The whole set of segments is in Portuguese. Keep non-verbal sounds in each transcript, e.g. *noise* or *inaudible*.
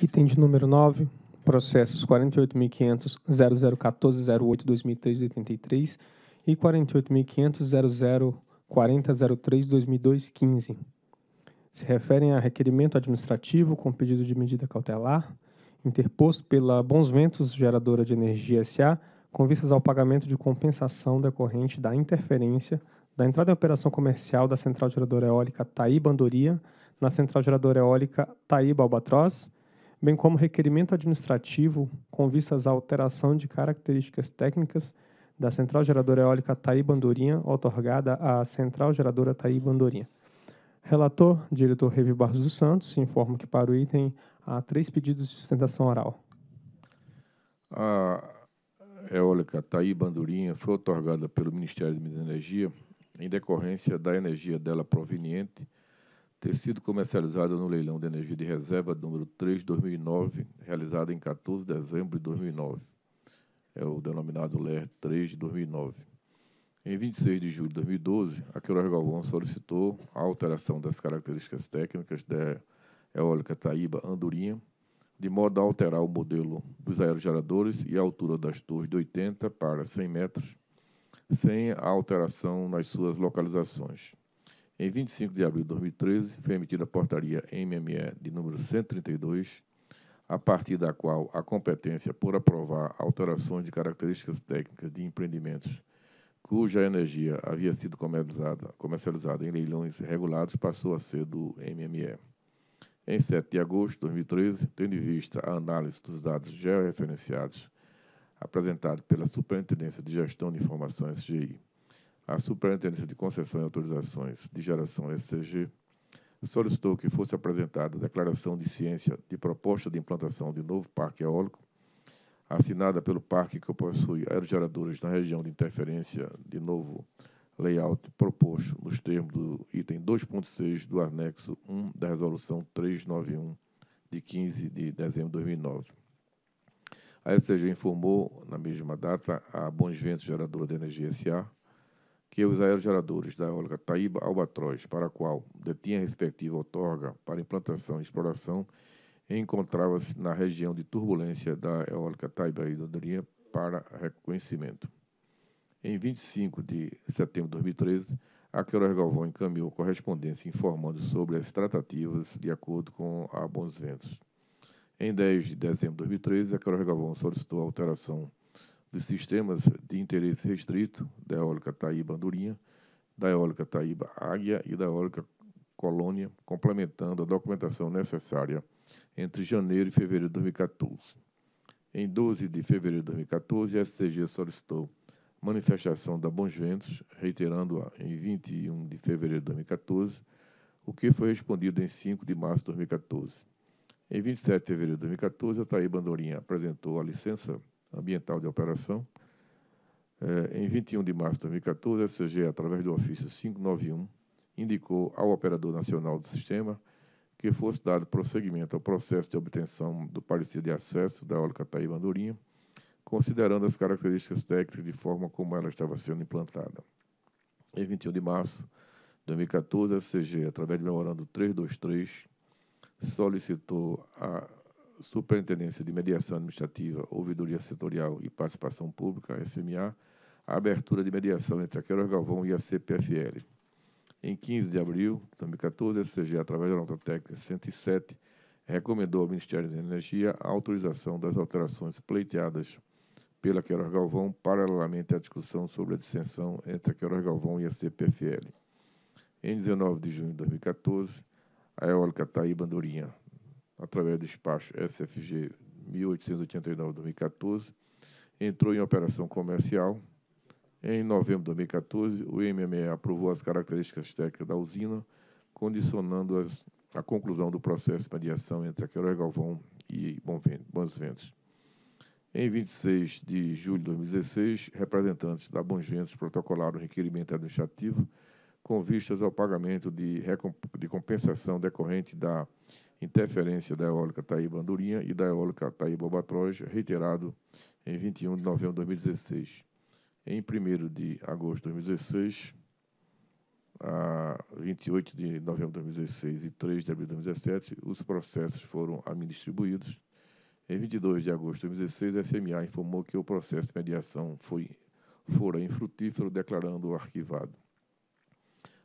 Item de número 9, processos 48.500.0014.08.2003.83 e 48.500.0040.03.2002.15. Se referem a requerimento administrativo com pedido de medida cautelar, interposto pela Bons Ventos Geradora de Energia SA, com vistas ao pagamento de compensação decorrente da interferência da entrada em operação comercial da Central Geradora Eólica Taíba Andoria na Central Geradora Eólica Taíba Albatroz, bem como requerimento administrativo com vistas à alteração de características técnicas da Central Geradora Eólica Taí Bandorinha, otorgada à Central Geradora Taí Bandorinha. Relator, diretor Revi Barros dos Santos, informa que para o item há três pedidos de sustentação oral. A eólica Taí Bandurinha foi otorgada pelo Ministério de Minas e Energia em decorrência da energia dela proveniente ter sido comercializada no leilão de energia de reserva número 3 2009, realizado em 14 de dezembro de 2009. É o denominado LER 3 de 2009. Em 26 de julho de 2012, a Queiroz Galvão solicitou a alteração das características técnicas da eólica Taíba Andorinha, de modo a alterar o modelo dos aerogeradores e a altura das torres de 80 para 100 metros, sem a alteração nas suas localizações. Em 25 de abril de 2013, foi emitida a portaria MME de número 132, a partir da qual a competência por aprovar alterações de características técnicas de empreendimentos cuja energia havia sido comercializada, comercializada em leilões regulados passou a ser do MME. Em 7 de agosto de 2013, tendo em vista a análise dos dados georreferenciados apresentados pela Superintendência de Gestão de Informações, SGI, a Superintendência de Concessão e Autorizações de Geração SCG solicitou que fosse apresentada a declaração de ciência de proposta de implantação de novo parque eólico, assinada pelo parque que possui aerogeradores na região de interferência de novo layout proposto nos termos do item 2.6 do anexo 1 da resolução 391 de 15 de dezembro de 2009. A SCG informou, na mesma data, a Bons Ventos Geradora de Energia S.A., que os aerogeradores da eólica Taíba Albatroz, para a qual detinha a respectiva outorga para implantação e exploração, encontrava-se na região de turbulência da eólica Taíba Hidrodaria para reconhecimento. Em 25 de setembro de 2013, a Queiroz Galvão encaminhou correspondência informando sobre as tratativas de acordo com a Bons Ventos. Em 10 de dezembro de 2013, a Queiroz Galvão solicitou a alteração dos sistemas de interesse restrito da eólica Taíba Andorinha, da eólica Taíba Águia e da eólica Colônia, complementando a documentação necessária entre janeiro e fevereiro de 2014. Em 12 de fevereiro de 2014, a SCG solicitou manifestação da Bons Ventos, reiterando-a em 21 de fevereiro de 2014, o que foi respondido em 5 de março de 2014. Em 27 de fevereiro de 2014, a Taíba Andorinha apresentou a licença ambiental de operação. É, em 21 de março de 2014, a CG através do ofício 591, indicou ao operador nacional do sistema que fosse dado prosseguimento ao processo de obtenção do parecer de acesso da eólica Taíba Andorinha, considerando as características técnicas de forma como ela estava sendo implantada. Em 21 de março de 2014, a CG através do memorando 323, solicitou a Superintendência de Mediação Administrativa, Ouvidoria Setorial e Participação Pública, SMA, a abertura de mediação entre a Queiroz Galvão e a CPFL. Em 15 de abril de 2014, a CG, através da nota técnica 107, recomendou ao Ministério da Energia a autorização das alterações pleiteadas pela Queiroz Galvão, paralelamente à discussão sobre a dissensão entre a Queiroz Galvão e a CPFL. Em 19 de junho de 2014, a eólica Taíba Andorinha através do despacho SFG 1889-2014, entrou em operação comercial. Em novembro de 2014, o MME aprovou as características técnicas da usina, condicionando as, a conclusão do processo de mediação entre a Queiroz Galvão e Bons Ventos. Em 26 de julho de 2016, representantes da Bons Ventos protocolaram o requerimento administrativo com vistas ao pagamento de, de compensação decorrente da interferência da eólica Taíba Andorinha e da eólica Taíba Albatroz, reiterado em 21 de novembro de 2016. Em 1 de agosto de 2016, a 28 de novembro de 2016 e 3 de abril de 2017, os processos foram a mim distribuídos. Em 22 de agosto de 2016, a SMA informou que o processo de mediação foi fora infrutífero, declarando-o arquivado.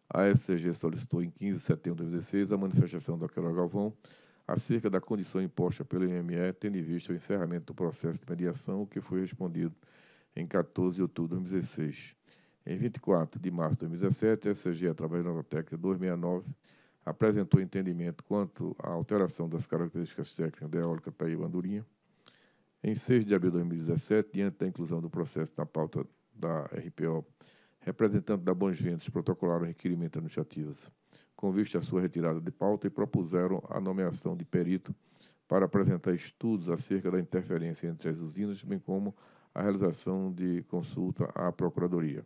A SCG solicitou em 15 de setembro de 2016 a manifestação da Queiroz Galvão acerca da condição imposta pelo IME, tendo em vista o encerramento do processo de mediação, o que foi respondido em 14 de outubro de 2016. Em 24 de março de 2017, a SCG, através da nota técnica 269, apresentou entendimento quanto à alteração das características técnicas da eólica Taíba Andorinha. Em 6 de abril de 2017, diante da inclusão do processo na pauta da RPO Representante da Bons Ventos protocolaram requerimentos requerimento com vista à sua retirada de pauta e propuseram a nomeação de perito para apresentar estudos acerca da interferência entre as usinas, bem como a realização de consulta à Procuradoria.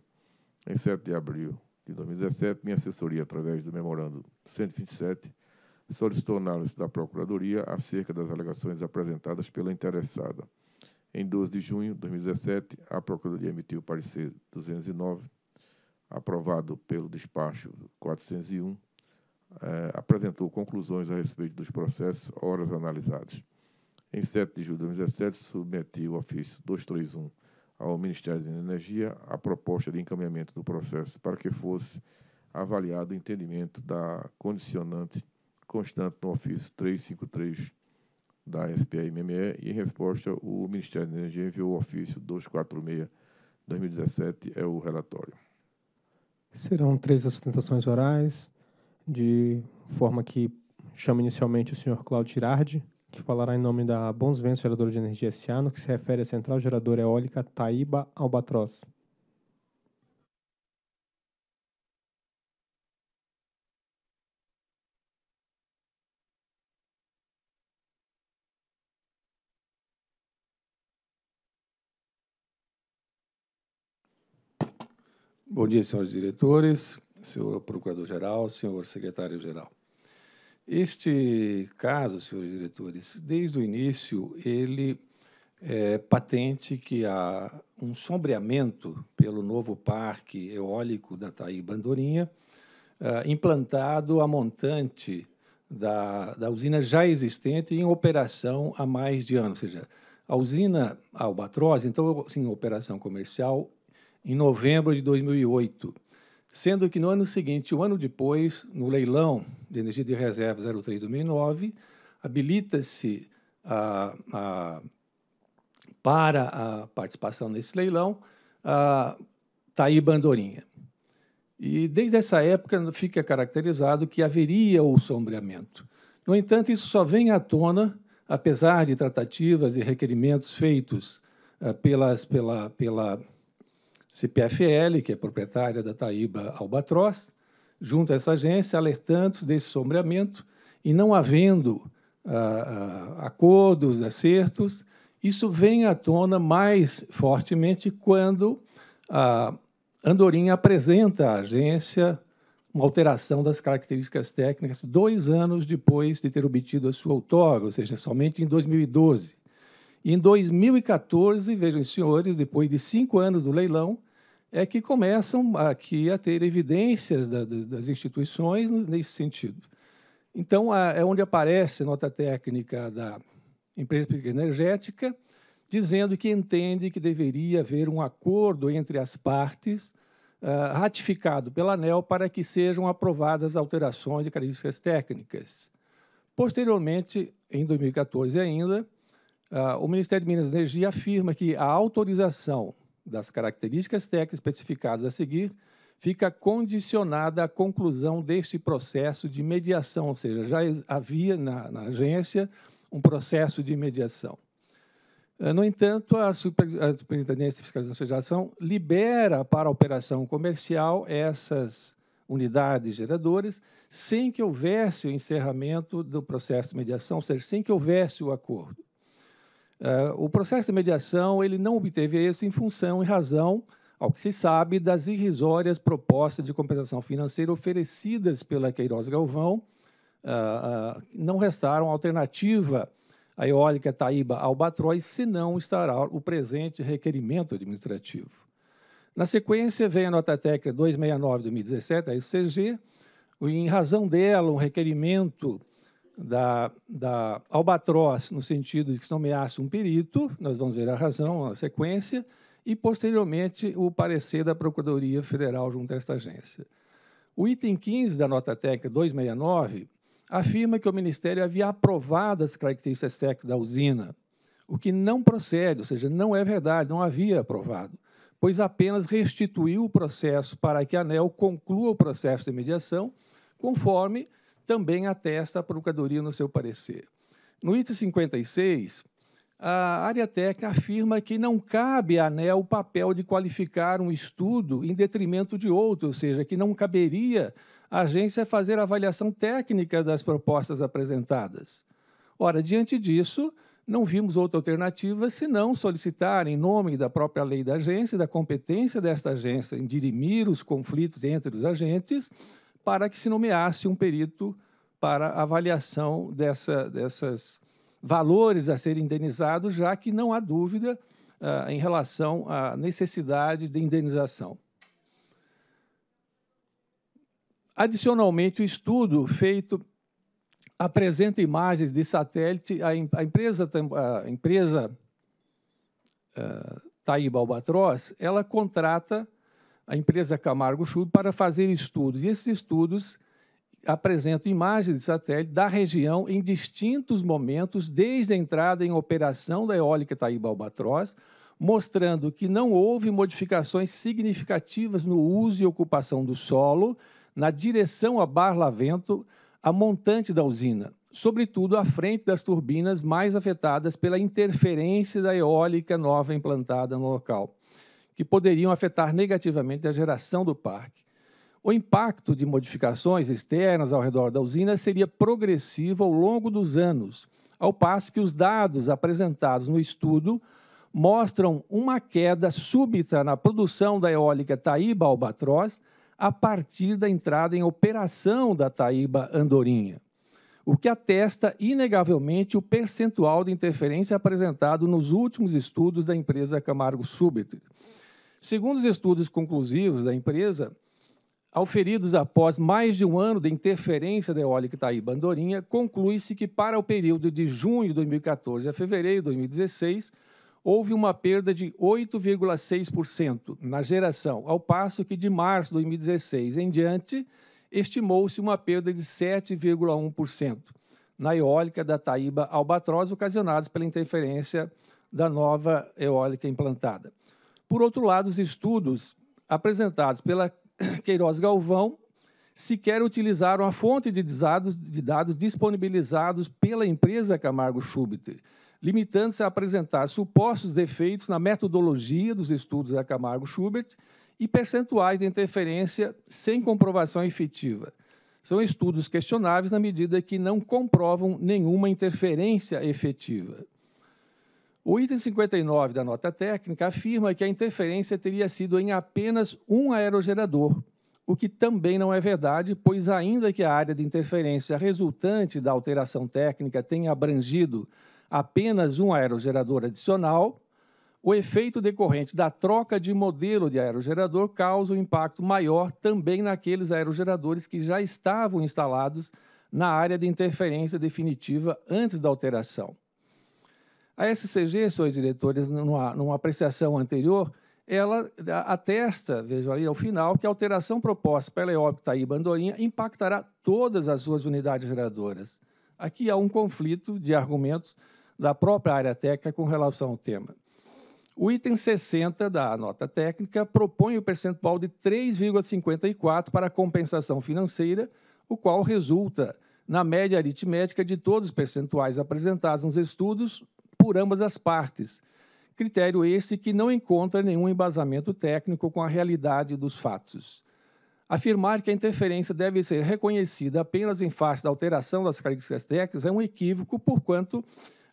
Em 7 de abril de 2017, minha assessoria, através do memorando 127, solicitou análise da Procuradoria acerca das alegações apresentadas pela interessada. Em 12 de junho de 2017, a Procuradoria emitiu o parecer 209, aprovado pelo despacho 401, eh, apresentou conclusões a respeito dos processos, horas analisados. Em 7 de julho de 2017, submeti o ofício 231 ao Ministério da Energia a proposta de encaminhamento do processo para que fosse avaliado o entendimento da condicionante constante no ofício 353 da spi mme e, em resposta, o Ministério da Energia enviou o ofício 246-2017, é o relatório. Serão três sustentações orais, de forma que chamo inicialmente o senhor Claudio Girardi, que falará em nome da Bons Ventos Geradora de Energia S.A., no que se refere à central geradora eólica Taíba Albatroz. Bom dia, senhores diretores, senhor procurador-geral, senhor secretário-geral. Este caso, senhores diretores, desde o início, ele é patente que há um sombreamento pelo novo parque eólico da Taí Bandorinha, ah, implantado a montante da, da usina já existente em operação há mais de ano, ou seja, a usina Albatroz, então, sim, operação comercial em novembro de 2008, sendo que no ano seguinte, um ano depois, no leilão de energia de reserva 03-2009, habilita-se a, a, para a participação nesse leilão a Taíba Andorinha. E desde essa época fica caracterizado que haveria o sombreamento. No entanto, isso só vem à tona, apesar de tratativas e requerimentos feitos eh, pelas, pela, pela CPFL, que é proprietária da Taíba Albatroz, junto a essa agência, alertando desse sombreamento e não havendo ah, ah, acordos, acertos, isso vem à tona mais fortemente quando a Andorinha apresenta à agência uma alteração das características técnicas dois anos depois de ter obtido a sua outorga, ou seja, somente em 2012. E em 2014, vejam, senhores, depois de cinco anos do leilão, é que começam aqui a ter evidências da, das instituições nesse sentido. Então, a, é onde aparece a nota técnica da empresa energética, dizendo que entende que deveria haver um acordo entre as partes uh, ratificado pela ANEL para que sejam aprovadas alterações de características técnicas. Posteriormente, em 2014 ainda, Uh, o Ministério de Minas e Energia afirma que a autorização das características técnicas especificadas a seguir fica condicionada à conclusão deste processo de mediação, ou seja, já havia na, na agência um processo de mediação. Ah, no entanto, a, Superintendência de Fiscalização e Geração libera para a operação comercial essas unidades geradoras sem que houvesse o encerramento do processo de mediação, ou seja, sem que houvesse o acordo. Uh, o processo de mediação ele não obteve êxito em função e razão, ao que se sabe, das irrisórias propostas de compensação financeira oferecidas pela Queiroz Galvão, uh, uh, não restaram alternativa à eólica Taíba Albatroz, senão estará o presente requerimento administrativo. Na sequência, vem a nota técnica 269-2017, a SCG, e, em razão dela, um requerimento da, da albatroz, no sentido de que se nomeasse um perito, nós vamos ver a razão, a sequência, e, posteriormente, o parecer da Procuradoria Federal junto a esta agência. O item 15 da nota técnica 269 afirma que o Ministério havia aprovado as características técnicas da usina, o que não procede, ou seja, não é verdade, não havia aprovado, pois apenas restituiu o processo para que a ANEL conclua o processo de mediação, conforme também atesta a Procuradoria no seu parecer. No item 56, a área técnica afirma que não cabe à ANEL o papel de qualificar um estudo em detrimento de outro, ou seja, que não caberia à agência fazer avaliação técnica das propostas apresentadas. Ora, diante disso, não vimos outra alternativa senão solicitar, em nome da própria lei da agência, da competência desta agência em dirimir os conflitos entre os agentes, para que se nomeasse um perito para avaliação dessa, dessas valores a serem indenizados, já que não há dúvida uh, em relação à necessidade de indenização. Adicionalmente, o estudo feito apresenta imagens de satélite. A, empresa, a empresa uh, ah, Taíba Albatroz, ela contrata a empresa Camargo Schub para fazer estudos. E esses estudos apresentam imagens de satélite da região em distintos momentos, desde a entrada em operação da eólica Taíba Albatroz, mostrando que não houve modificações significativas no uso e ocupação do solo na direção a Barlavento, a montante da usina, sobretudo à frente das turbinas mais afetadas pela interferência da eólica nova implantada no local que poderiam afetar negativamente a geração do parque. O impacto de modificações externas ao redor da usina seria progressivo ao longo dos anos, ao passo que os dados apresentados no estudo mostram uma queda súbita na produção da eólica Taíba Albatroz a partir da entrada em operação da Taíba Andorinha, o que atesta inegavelmente o percentual de interferência apresentado nos últimos estudos da empresa Camargo Subter Segundo os estudos conclusivos da empresa, auferidos após mais de um ano de interferência da eólica Itaíba Andorinha, conclui-se que para o período de junho de 2014 a fevereiro de 2016, houve uma perda de 8,6% na geração, ao passo que de março de 2016 em diante, estimou-se uma perda de 7,1% na eólica da Taíba Albatroz, ocasionados pela interferência da nova eólica implantada. Por outro lado, os estudos apresentados pela *coughs* Queiroz Galvão sequer utilizaram a fonte de dados, de dados disponibilizados pela empresa Camargo Schubert, limitando-se a apresentar supostos defeitos na metodologia dos estudos da Camargo Schubert e percentuais de interferência sem comprovação efetiva. São estudos questionáveis na medida que não comprovam nenhuma interferência efetiva. O item 59 da nota técnica afirma que a interferência teria sido em apenas um aerogerador, o que também não é verdade, pois, ainda que a área de interferência resultante da alteração técnica tenha abrangido apenas um aerogerador adicional, o efeito decorrente da troca de modelo de aerogerador causa um impacto maior também naqueles aerogeradores que já estavam instalados na área de interferência definitiva antes da alteração. A SCG, senhores diretores, numa, numa apreciação anterior, ela atesta, vejo ali ao final, que a alteração proposta pela EOPTA e Bandorinha impactará todas as suas unidades geradoras. Aqui há um conflito de argumentos da própria área técnica com relação ao tema. O item 60 da nota técnica propõe o percentual de 3,54 para a compensação financeira, o qual resulta na média aritmética de todos os percentuais apresentados nos estudos, por ambas as partes. Critério esse que não encontra nenhum embasamento técnico com a realidade dos fatos. Afirmar que a interferência deve ser reconhecida apenas em face da alteração das características técnicas é um equívoco, porquanto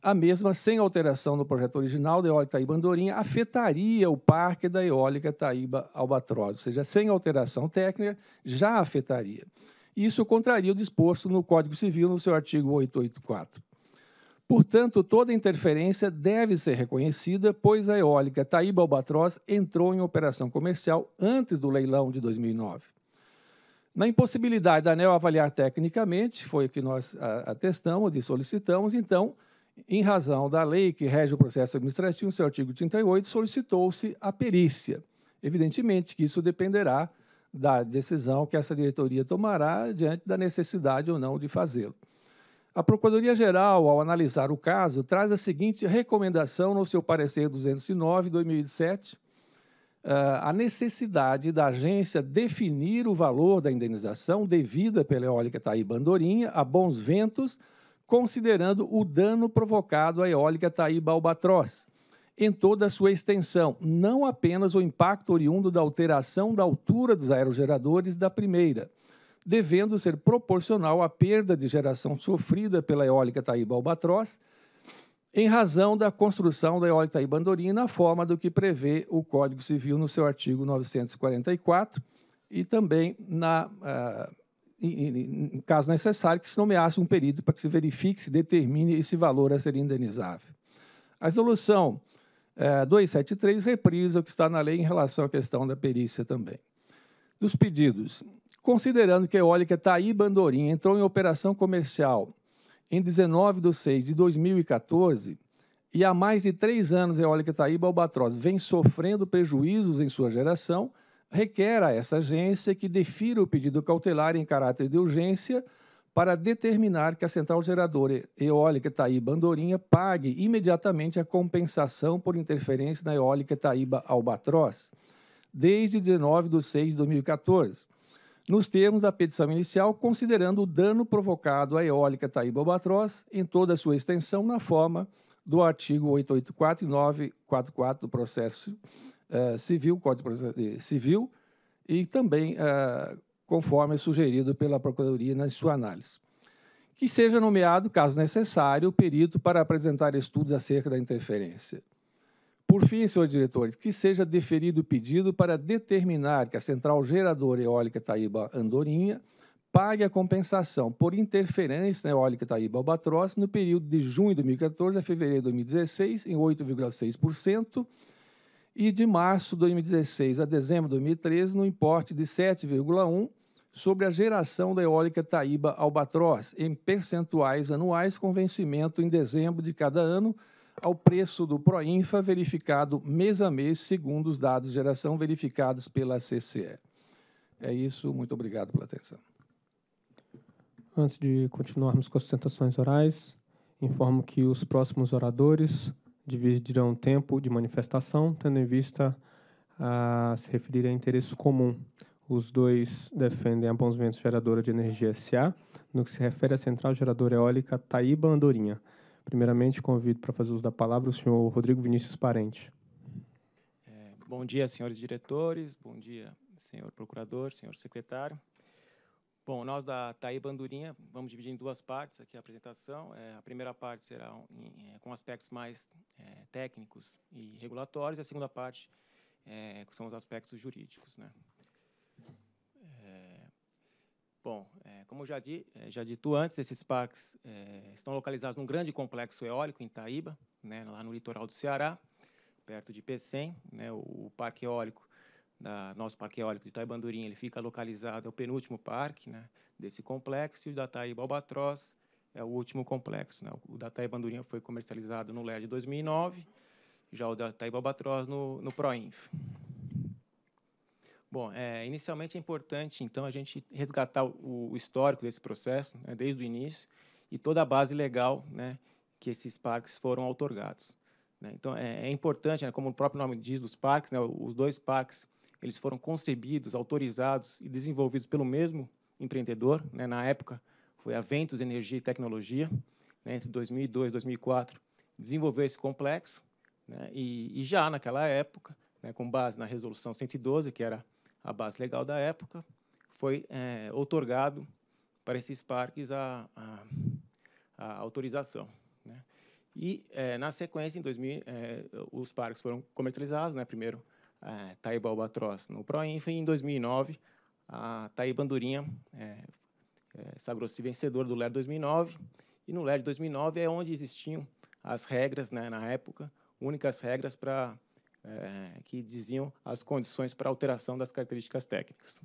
a mesma, sem alteração no projeto original da eólica Taíba Andorinha, afetaria o parque da eólica Taíba Albatroz, ou seja, sem alteração técnica, já afetaria. Isso contraria o disposto no Código Civil, no seu artigo 884. Portanto, toda interferência deve ser reconhecida, pois a eólica Taíba Albatroz entrou em operação comercial antes do leilão de 2009. Na impossibilidade da ANEL avaliar tecnicamente, foi o que nós atestamos e solicitamos, então, em razão da lei que rege o processo administrativo, seu artigo 38, solicitou-se a perícia. Evidentemente que isso dependerá da decisão que essa diretoria tomará diante da necessidade ou não de fazê-lo. A Procuradoria-Geral, ao analisar o caso, traz a seguinte recomendação no seu parecer 209/2007, eh, a necessidade da agência definir o valor da indenização devida pela eólica Taí Bandorinha a bons ventos, considerando o dano provocado à eólica Taí Balbatroz, em toda a sua extensão, não apenas o impacto oriundo da alteração da altura dos aerogeradores da primeira devendo ser proporcional à perda de geração sofrida pela eólica Taíba Albatroz, em razão da construção da eólica Taíba Andorinha na forma do que prevê o Código Civil no seu artigo 944 e também na ah, em, caso necessário, que se nomeasse um período para que se verifique, se determine esse valor a ser indenizável. A resolução 273 eh, reprisa o que está na lei em relação à questão da perícia também. Dos pedidos, Considerando que a eólica Taí Bandorinha entrou em operação comercial em 19 de 6 de 2014 e há mais de três anos a eólica Taíba Albatroz vem sofrendo prejuízos em sua geração, requer a essa agência que defira o pedido cautelar em caráter de urgência para determinar que a central geradora eólica Taíba Andorinha pague imediatamente a compensação por interferência na eólica Taíba Albatroz, desde 19 de 6 de 2014 nos termos da petição inicial, considerando o dano provocado à eólica Taíba Albatroz em toda a sua extensão na forma do artigo 884 e 944 do processo eh, civil, Código de Processo Civil, e também eh, conforme sugerido pela Procuradoria na sua análise. Que seja nomeado, caso necessário, o perito para apresentar estudos acerca da interferência. Por fim, senhores diretores, que seja deferido o pedido para determinar que a central geradora eólica Taíba Andorinha pague a compensação por interferência na eólica Taíba Albatroz no período de junho de 2014 a fevereiro de 2016 em 8,6% e de março de 2016 a dezembro de 2013 no importe de 7,1 sobre a geração da eólica Taíba Albatroz em percentuais anuais com vencimento em dezembro de cada ano ao preço do Proinfa verificado mês a mês, segundo os dados de geração verificados pela CCE. É isso, muito obrigado pela atenção. Antes de continuarmos com as sustentações orais, informo que os próximos oradores dividirão o tempo de manifestação, tendo em vista a se referir a interesse comum. Os dois defendem a Bons Ventos Geradora de Energia S.A., no que se refere à central geradora eólica Taíba Andorinha. Primeiramente, convido para fazer uso da palavra o senhor Rodrigo Vinícius Parente. É, bom dia, senhores diretores, bom dia, senhor procurador, senhor secretário. Bom, nós da Taí Bandurinha vamos dividir em duas partes aqui a apresentação. É, a primeira parte será em, é, com aspectos mais é, técnicos e regulatórios, e a segunda parte com é, são os aspectos jurídicos. Né? Bom, é, como já, di, é, já dito antes, esses parques é, estão localizados num grande complexo eólico em Taíba, né, lá no litoral do Ceará, perto de Pecém. Né, o, o, parque eólico, da, nosso parque eólico de Taibandurim, ele fica localizado, é o penúltimo parque né, desse complexo, e o da Taíba Albatroz é o último complexo. Né, o da Taibandurim foi comercializado no LED 2009, já o da Taíba Albatroz no, no Proinf. Bom, é, inicialmente é importante, então, a gente resgatar o, histórico desse processo, né, desde o início, e toda a base legal né, que esses parques foram otorgados. Né? Então, é, é importante, né, como o próprio nome diz dos parques, né, os dois parques eles foram concebidos, autorizados e desenvolvidos pelo mesmo empreendedor. Né. Na época, foi a Ventus Energia e Tecnologia, entre 2002 e 2004, desenvolveu esse complexo. E, e já naquela época, né, com base na resolução 112, que era a base legal da época, foi é, otorgado para esses parques a, a, a autorização. Né? E, é, na sequência, em 2000, é, os parques foram comercializados, né? primeiro é, Taíba Albatroz no Proinf, e em 2009 a Taíba Andorinha é, é, sagrou-se vencedora do LER 2009, e no LER 2009 é onde existiam as regras, né, na época, únicas regras para é, que diziam as condições para alteração das características técnicas.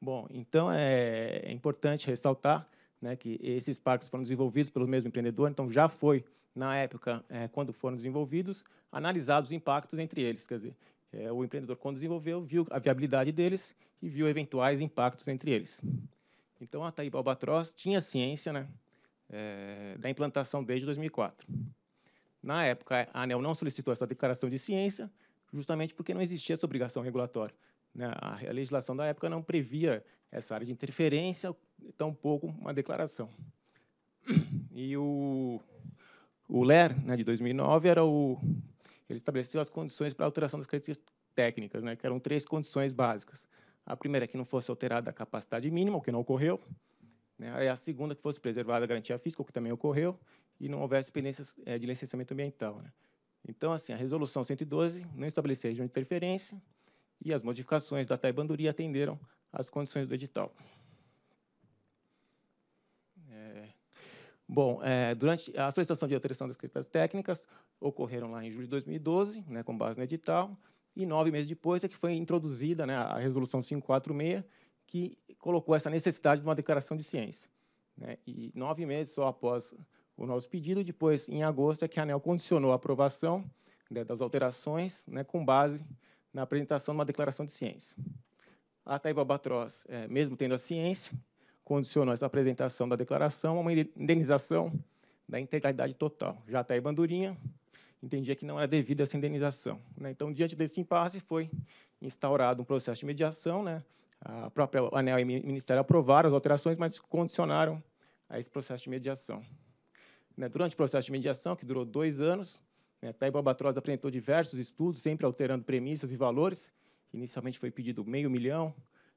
Bom, então é, é importante ressaltar né, que esses parques foram desenvolvidos pelo mesmo empreendedor, então já foi, na época, é, quando foram desenvolvidos, analisados os impactos entre eles. Quer dizer, é, o empreendedor, quando desenvolveu, viu a viabilidade deles e viu eventuais impactos entre eles. Então, a Taíba Albatroz tinha ciência né, é, da implantação desde 2004. Na época, a ANEL não solicitou essa declaração de ciência, justamente porque não existia essa obrigação regulatória. Né? A legislação da época não previa essa área de interferência, tampouco uma declaração. E o, o LER, né, de 2009, era o, ele estabeleceu as condições para alteração das características técnicas, né, que eram três condições básicas. A primeira é que não fosse alterada a capacidade mínima, o que não ocorreu. Né, a segunda é que fosse preservada a garantia física, o que também ocorreu e não houvesse pendências eh, de licenciamento ambiental. Né? Então, assim, a Resolução 112 não estabelecia região de interferência e as modificações da Taibanduri atenderam às condições do edital. É, bom, é, durante a solicitação de alteração das críticas técnicas ocorreram lá em julho de 2012, né, com base no edital, e nove meses depois é que foi introduzida né, a Resolução 546, que colocou essa necessidade de uma declaração de ciência. Né, e nove meses só após o nosso pedido. Depois, em agosto, é que a ANEL condicionou a aprovação né, das alterações né, com base na apresentação de uma declaração de ciência. A Taíba Batroz, é, mesmo tendo a ciência, condicionou essa apresentação da declaração a uma indenização da integralidade total. Já a Taíba Bandurinha entendia que não era devida essa indenização. Né? Então, diante desse impasse, foi instaurado um processo de mediação. Né? A própria ANEL e o Ministério aprovaram as alterações, mas condicionaram a esse processo de mediação. Né, durante o processo de mediação, que durou dois anos, né, Taibo Albatroz apresentou diversos estudos, sempre alterando premissas e valores. Inicialmente foi pedido meio milhão,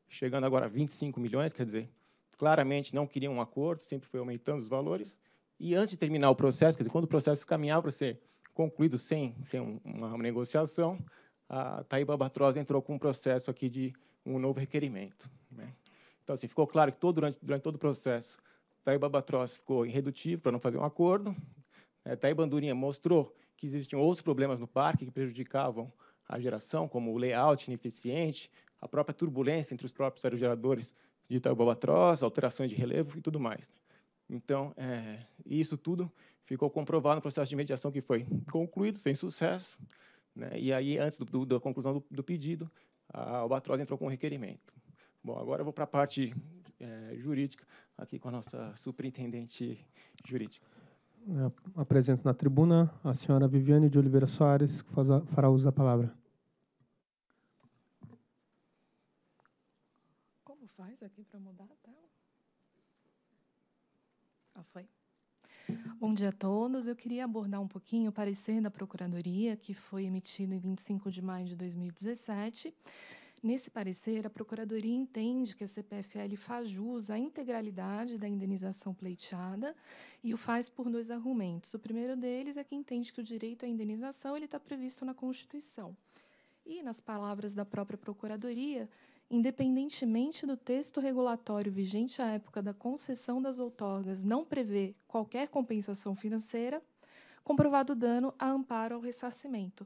chegando agora a 25 milhões, quer dizer, claramente não queriam um acordo, sempre foi aumentando os valores. E antes de terminar o processo, quer dizer, quando o processo caminhava para ser concluído sem, sem uma negociação, a Taíba Albatroz entrou com um processo aqui de um novo requerimento. Né? Então, assim, ficou claro que todo, durante, durante todo o processo Tair Babatroz ficou irredutível para não fazer um acordo. É, né. Tair Bandurinha mostrou que existiam outros problemas no parque que prejudicavam a geração, como o layout ineficiente, a própria turbulência entre os próprios aerogeradores de Tair Babatroz, alterações de relevo e tudo mais. Né. Então, é, isso tudo ficou comprovado no processo de mediação que foi concluído sem sucesso. Né? E aí, antes do, do, da conclusão do, do pedido, a Albatroz entrou com um requerimento. Bom, agora eu vou para a parte é, jurídica, aqui com a nossa superintendente jurídica. Eu apresento na tribuna a senhora Viviane de Oliveira Soares, que faz a, fará uso da palavra. Como faz aqui para mudar a tela? Ah, foi. Bom dia a todos. Eu queria abordar um pouquinho o parecer da Procuradoria, que foi emitido em 25 de maio de 2017 Nesse parecer, a Procuradoria entende que a CPFL faz jus à integralidade da indenização pleiteada e o faz por dois argumentos. O primeiro deles é que entende que o direito à indenização ele está previsto na Constituição. E, nas palavras da própria Procuradoria, independentemente do texto regulatório vigente à época da concessão das outorgas não prever qualquer compensação financeira, comprovado dano a amparo ao ressarcimento.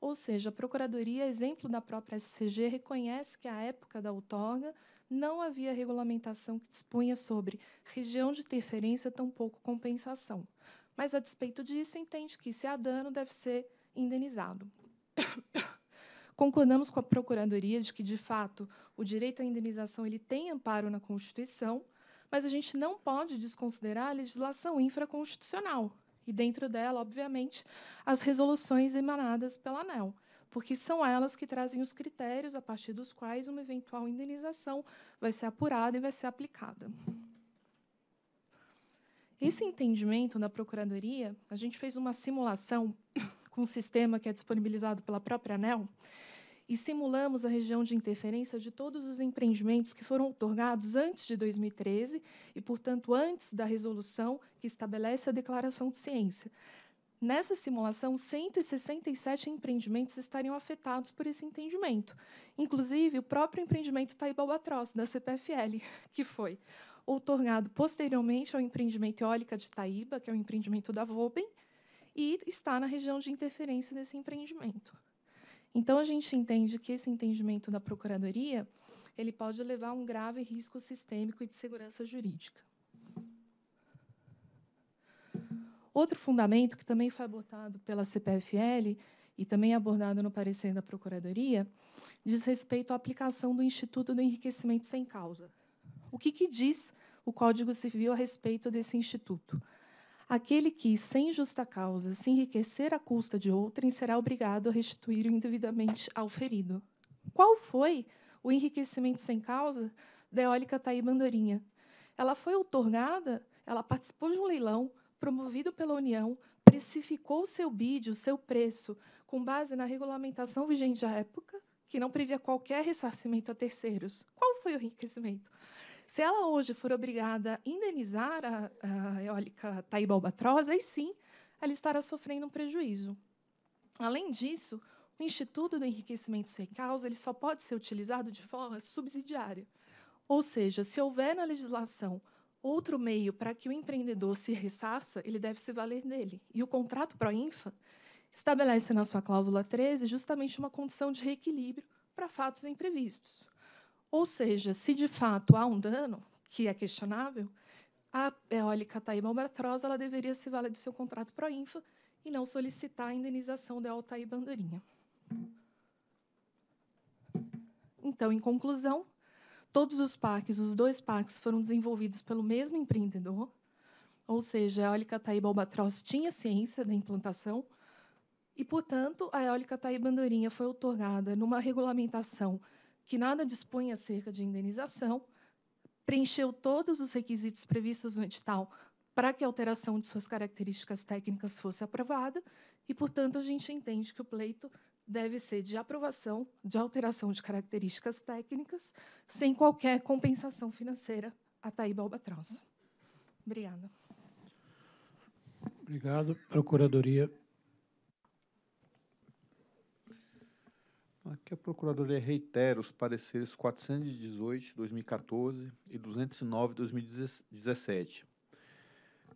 Ou seja, a Procuradoria, exemplo da própria SCG, reconhece que à época da outorga não havia regulamentação que dispunha sobre região de interferência, tampouco compensação. Mas, a despeito disso, entende que, se há dano, deve ser indenizado. *coughs* Concordamos com a Procuradoria de que, de fato, o direito à indenização ele tem amparo na Constituição, mas a gente não pode desconsiderar a legislação infraconstitucional e dentro dela, obviamente, as resoluções emanadas pela ANEL, porque são elas que trazem os critérios a partir dos quais uma eventual indenização vai ser apurada e vai ser aplicada. Esse entendimento da Procuradoria, a gente fez uma simulação *coughs* com um sistema que é disponibilizado pela própria ANEL, e simulamos a região de interferência de todos os empreendimentos que foram otorgados antes de 2013 e, portanto, antes da resolução que estabelece a declaração de ciência. Nessa simulação, 167 empreendimentos estariam afetados por esse entendimento, inclusive o próprio empreendimento Taíba Albatroz, da CPFL, *laughs* que foi outorgado posteriormente ao empreendimento eólica de Taíba, que é o empreendimento da Voben, e está na região de interferência desse empreendimento. Então a gente entende que esse entendimento da procuradoria ele pode levar a um grave risco sistêmico e de segurança jurídica. Outro fundamento que também foi abordado pela CPFL e também abordado no parecer da Procuradoria diz respeito à aplicação do Instituto do Enriquecimento Sem Causa. O que, que diz o Código Civil a respeito desse instituto? Aquele que, sem justa causa, se enriquecer à custa de outrem, será obrigado a restituir indevidamente ao ferido. Qual foi o enriquecimento sem causa da eólica Taí Bandorinha? Ela foi otorgada, ela participou de um leilão promovido pela União, precificou seu bid, o seu preço, com base na regulamentação vigente à época, que não previa qualquer ressarcimento a terceiros. Qual foi o enriquecimento? Se ela hoje for obrigada a indenizar a, a eólica Taíba Albatrosa, aí sim ela estará sofrendo um prejuízo. Além disso, o Instituto do Enriquecimento Sem Causa ele só pode ser utilizado de forma subsidiária. Ou seja, se houver na legislação outro meio para que o empreendedor se ressaça, ele deve se valer dele. E o contrato pró-INFA estabelece na sua cláusula 13 justamente uma condição de reequilíbrio para fatos imprevistos. Ou seja, se de fato há um dano, que é questionável, a eólica Taíba Albatroz ela deveria se valer do seu contrato para Infa e não solicitar a indenização da eólica Bandeirinha. Então, em conclusão, todos os parques, os dois parques, foram desenvolvidos pelo mesmo empreendedor, ou seja, a eólica Taíba Albatroz tinha ciência da implantação e, portanto, a eólica Taíba Andorinha foi otorgada numa regulamentação que nada dispunha acerca de indenização, preencheu todos os requisitos previstos no edital para que a alteração de suas características técnicas fosse aprovada, e, portanto, a gente entende que o pleito deve ser de aprovação de alteração de características técnicas, sem qualquer compensação financeira a Taíba Albatroz. Obrigada. Obrigado. Procuradoria Aqui a Procuradoria reitera os pareceres 418 de 2014 e 209 de 2017,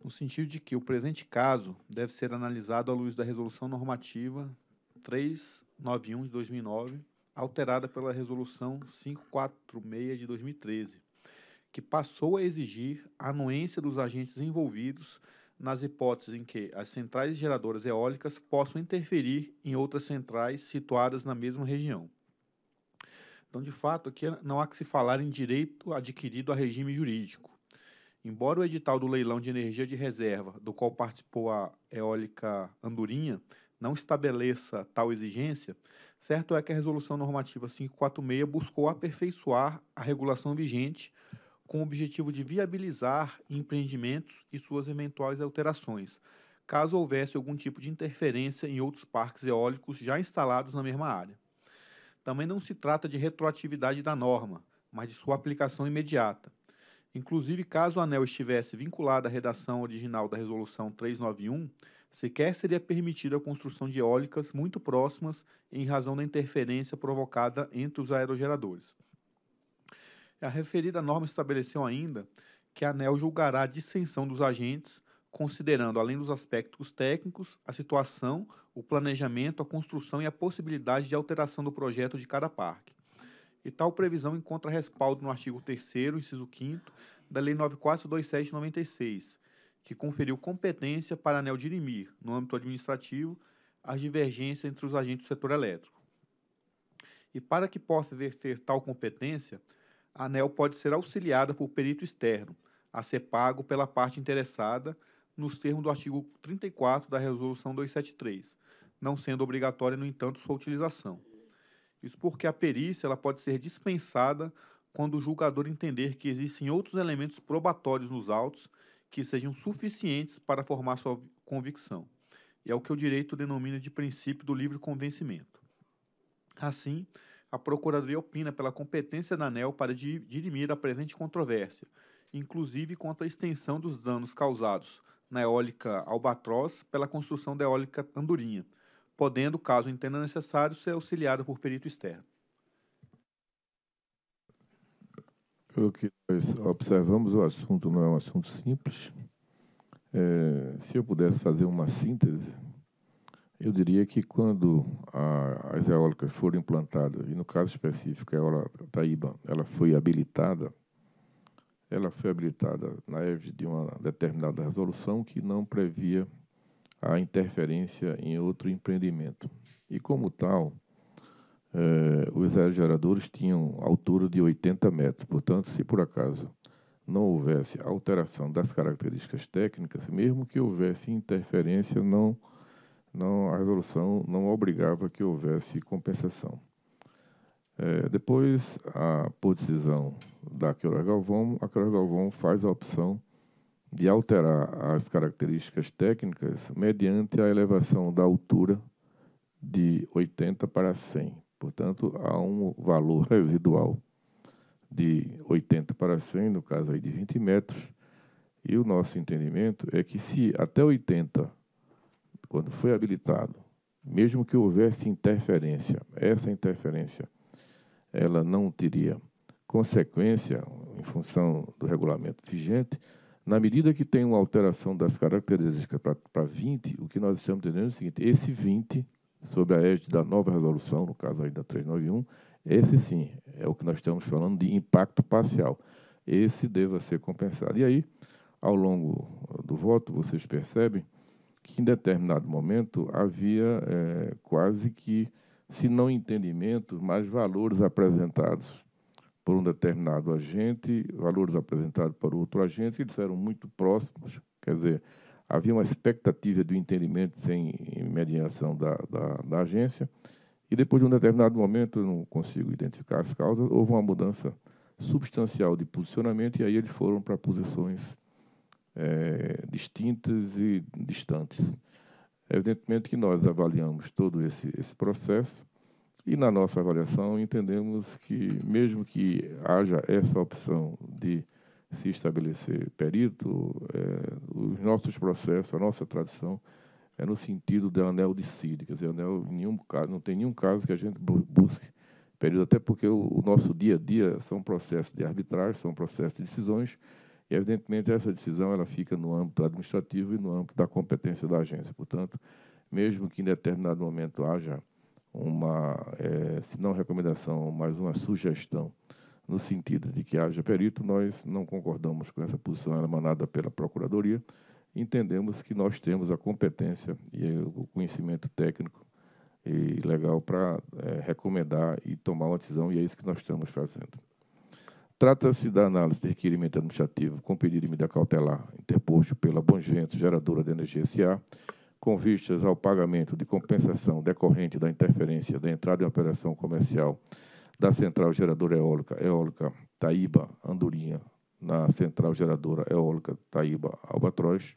no sentido de que o presente caso deve ser analisado à luz da Resolução Normativa 391 de 2009, alterada pela Resolução 546 de 2013, que passou a exigir a anuência dos agentes envolvidos nas hipóteses em que as centrais geradoras eólicas possam interferir em outras centrais situadas na mesma região. Então, de fato, aqui não há que se falar em direito adquirido a regime jurídico. Embora o edital do leilão de energia de reserva, do qual participou a eólica Andorinha, não estabeleça tal exigência, certo é que a Resolução Normativa 546 buscou aperfeiçoar a regulação vigente com o objetivo de viabilizar empreendimentos e suas eventuais alterações, caso houvesse algum tipo de interferência em outros parques eólicos já instalados na mesma área. Também não se trata de retroatividade da norma, mas de sua aplicação imediata. Inclusive, caso o anel estivesse vinculado à redação original da Resolução 391, sequer seria permitida a construção de eólicas muito próximas em razão da interferência provocada entre os aerogeradores. A referida norma estabeleceu ainda que a ANEL julgará a dissensão dos agentes, considerando, além dos aspectos técnicos, a situação, o planejamento, a construção e a possibilidade de alteração do projeto de cada parque. E tal previsão encontra respaldo no artigo 3 inciso 5 da Lei 9.427/96, que conferiu competência para a ANEL dirimir, no âmbito administrativo, as divergências entre os agentes do setor elétrico. E para que possa exercer tal competência, a ANEL pode ser auxiliada por perito externo, a ser pago pela parte interessada nos termos do artigo 34 da Resolução 273, não sendo obrigatória, no entanto, sua utilização. Isso porque a perícia ela pode ser dispensada quando o julgador entender que existem outros elementos probatórios nos autos que sejam suficientes para formar sua convicção. E é o que o direito denomina de princípio do livre convencimento. Assim, a Procuradoria opina pela competência da ANEL para dirimir a presente controvérsia, inclusive quanto à extensão dos danos causados na eólica Albatroz pela construção da eólica Andorinha, podendo, caso entenda necessário, ser auxiliada por perito externo. Pelo que nós observamos, o assunto não é um assunto simples. É, se eu pudesse fazer uma síntese, eu diria que quando a, as eólicas foram implantadas, e no caso específico a eólica Taíba, ela foi habilitada, ela foi habilitada na EVE de uma determinada resolução que não previa a interferência em outro empreendimento. E como tal, eh, os aerogeradores tinham altura de 80 metros, portanto, se por acaso não houvesse alteração das características técnicas, mesmo que houvesse interferência, não não, a resolução não obrigava que houvesse compensação. É, depois, a, por decisão da Queiroz Galvão, a Queiroz Galvão faz a opção de alterar as características técnicas mediante a elevação da altura de 80 para 100. Portanto, há um valor *laughs* residual de 80 para 100, no caso aí de 20 metros. E o nosso entendimento é que se até 80 quando foi habilitado, mesmo que houvesse interferência, essa interferência ela não teria consequência em função do regulamento vigente, na medida que tem uma alteração das características para 20, o que nós estamos entendendo é o seguinte: esse 20, sobre a égide da nova resolução, no caso aí da 391, esse sim é o que nós estamos falando de impacto parcial. Esse deva ser compensado. E aí, ao longo do voto, vocês percebem que em determinado momento havia é, quase que, se não entendimento, mas valores apresentados por um determinado agente, valores apresentados por outro agente, que eles eram muito próximos, quer dizer, havia uma expectativa do entendimento sem mediação da, da, da agência, e depois de um determinado momento, eu não consigo identificar as causas, houve uma mudança substancial de posicionamento e aí eles foram para posições é, distintas e distantes. Evidentemente que nós avaliamos todo esse, esse processo e, na nossa avaliação, entendemos que, mesmo que haja essa opção de se estabelecer perito, é, os nossos processos, a nossa tradição é no sentido do anel de CID, quer dizer, anel nenhum caso, não tem nenhum caso que a gente busque perito, até porque o, o nosso dia a dia são processos de arbitragem, são processos de decisões, e, evidentemente, essa decisão ela fica no âmbito administrativo e no âmbito da competência da agência. Portanto, mesmo que em determinado momento haja uma, é, se não recomendação, mas uma sugestão no sentido de que haja perito, nós não concordamos com essa posição emanada pela Procuradoria. Entendemos que nós temos a competência e o conhecimento técnico e legal para é, recomendar e tomar uma decisão, e é isso que nós estamos fazendo. Trata-se da análise de requerimento administrativo com pedido de medida cautelar interposto pela Ventos Geradora de Energia S.A., com vistas ao pagamento de compensação decorrente da interferência da entrada em operação comercial da central geradora eólica, eólica Taíba Andorinha na central geradora eólica Taíba Albatroz.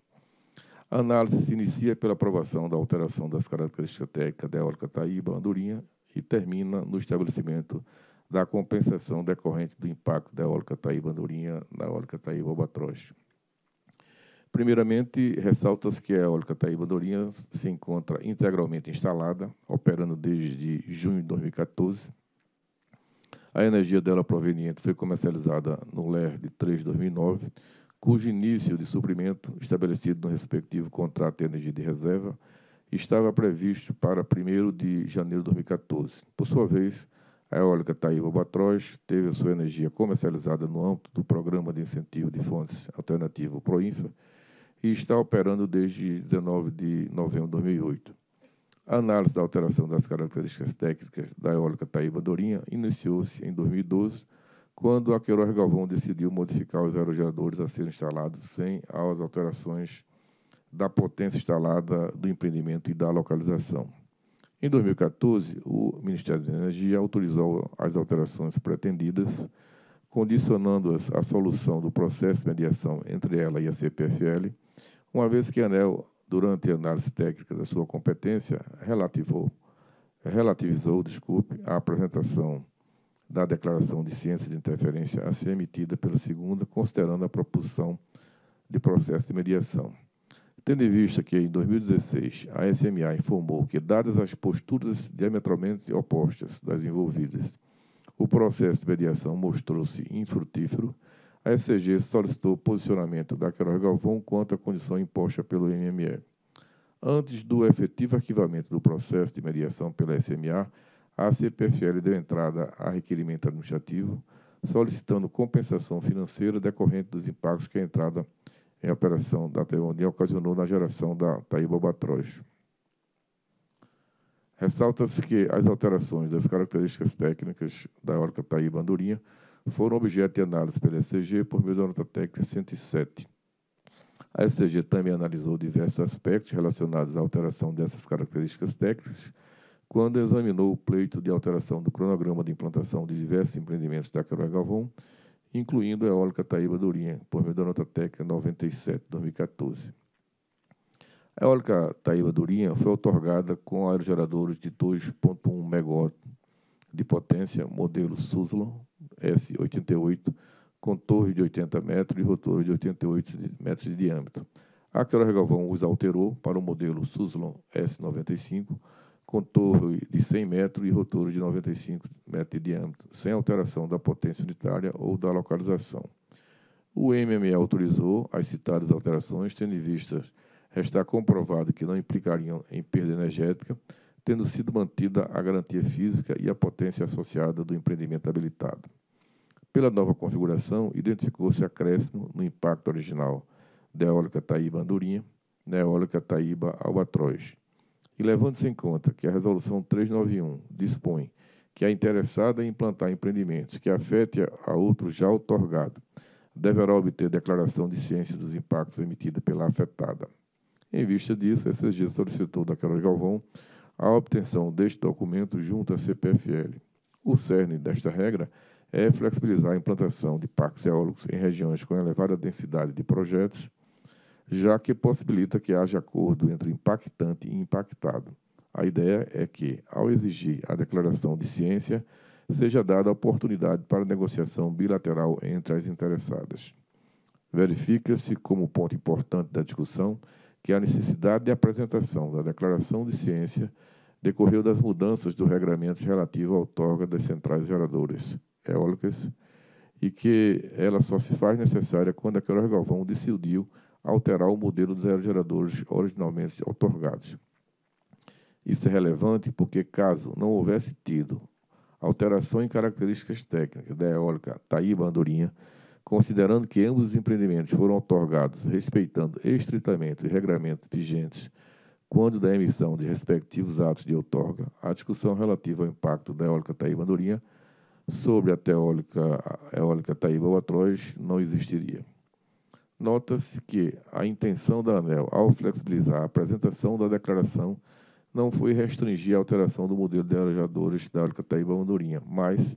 A análise se inicia pela aprovação da alteração das características técnicas da eólica Taíba Andorinha e termina no estabelecimento da compensação decorrente do impacto da eólica Taíba Andorinha na eólica Taíba Albatroz. Primeiramente, ressalta-se que a eólica Taíba Andorinha se encontra integralmente instalada, operando desde junho de 2014. A energia dela proveniente foi comercializada no LER de 3 de 2009, cujo início de suprimento, estabelecido no respectivo contrato de energia de reserva, estava previsto para 1 de janeiro de 2014. Por sua vez, a eólica Taíba tá Batroz teve a sua energia comercializada no âmbito do Programa de Incentivo de Fontes Alternativo Proinfa e está operando desde 19 de novembro de 2008. A análise da alteração das características técnicas da eólica Taíba Dorinha iniciou-se em 2012, quando a Queiroz Galvão decidiu modificar os aerogeradores a serem instalados sem as alterações da potência instalada do empreendimento e da localização. Em 2014, o Ministério da Energia autorizou as alterações pretendidas, condicionando-as à solução do processo de mediação entre ela e a CPFL, uma vez que a ANEL, durante a análise técnica da sua competência, relativou, relativizou desculpe, a apresentação da declaração de ciência de interferência a ser emitida pela segunda, considerando a propulsão de processo de mediação. Tendo em vista que, em 2016, a SMA informou que, dadas as posturas diametralmente opostas das envolvidas, o processo de mediação mostrou-se infrutífero, a ECG solicitou posicionamento da Carol Galvão quanto à condição imposta pelo MME. Antes do efetivo arquivamento do processo de mediação pela SMA, a CPFL deu entrada a requerimento administrativo, solicitando compensação financeira decorrente dos impactos que a entrada em operação da pneumonia ocasionou na geração da taibobatroz. Ressalta-se que as alterações das características técnicas da eólica Taíba Andorinha foram objeto de análise pela ECG por meio da nota técnica 107. A ECG também analisou diversos aspectos relacionados à alteração dessas características técnicas, quando examinou o pleito de alteração do cronograma de implantação de diversos empreendimentos da Quero Galvão incluindo a eólica Taíba Dourinha, por meio da nota técnica 97-2014. A eólica Taíba Dourinha foi otorgada com aerogeradores de 2,1 MW de potência, modelo Suzlon S88, com torre de 80 metros e rotor de 88 metros de diâmetro. A Queiroz Regalvão os alterou para o modelo Suzlon S95, com torre de 100 metros e rotor de 95 metros de diâmetro, sem alteração da potência unitária ou da localização. O MME autorizou as citadas alterações, tendo em vista restar comprovado que não implicariam em perda energética, tendo sido mantida a garantia física e a potência associada do empreendimento habilitado. Pela nova configuração, identificou-se acréscimo no impacto original da eólica Taíba Andorinha, da eólica Taíba Albatroz, e levando-se em conta que a Resolução 391 dispõe que a interessada em implantar empreendimentos que afete a outro já otorgado deverá obter declaração de ciência dos impactos emitida pela afetada. Em vista disso, a SG solicitou da Carol Galvão a obtenção deste documento junto à CPFL. O cerne desta regra é flexibilizar a implantação de parques eólicos em regiões com elevada densidade de projetos já que possibilita que haja acordo entre impactante e impactado. A ideia é que, ao exigir a declaração de ciência, seja dada a oportunidade para negociação bilateral entre as interessadas. Verifica-se, como ponto importante da discussão, que a necessidade de apresentação da declaração de ciência decorreu das mudanças do regulamento relativo à outorga das centrais geradoras eólicas e que ela só se faz necessária quando aquele galvão decidiu alterar o modelo dos aerogeradores originalmente otorgados. Isso é relevante porque, caso não houvesse tido alteração em características técnicas da eólica Taíba Andorinha, considerando que ambos os empreendimentos foram otorgados respeitando estritamente os regramentos vigentes quando da emissão de respectivos atos de outorga, a discussão relativa ao impacto da eólica Taíba Andorinha sobre a teólica, a eólica Taíba Atroz não existiria. Nota-se que a intenção da ANEL, ao flexibilizar a apresentação da declaração, não foi restringir a alteração do modelo de arejadores da Alcateíba Mandorinha, mas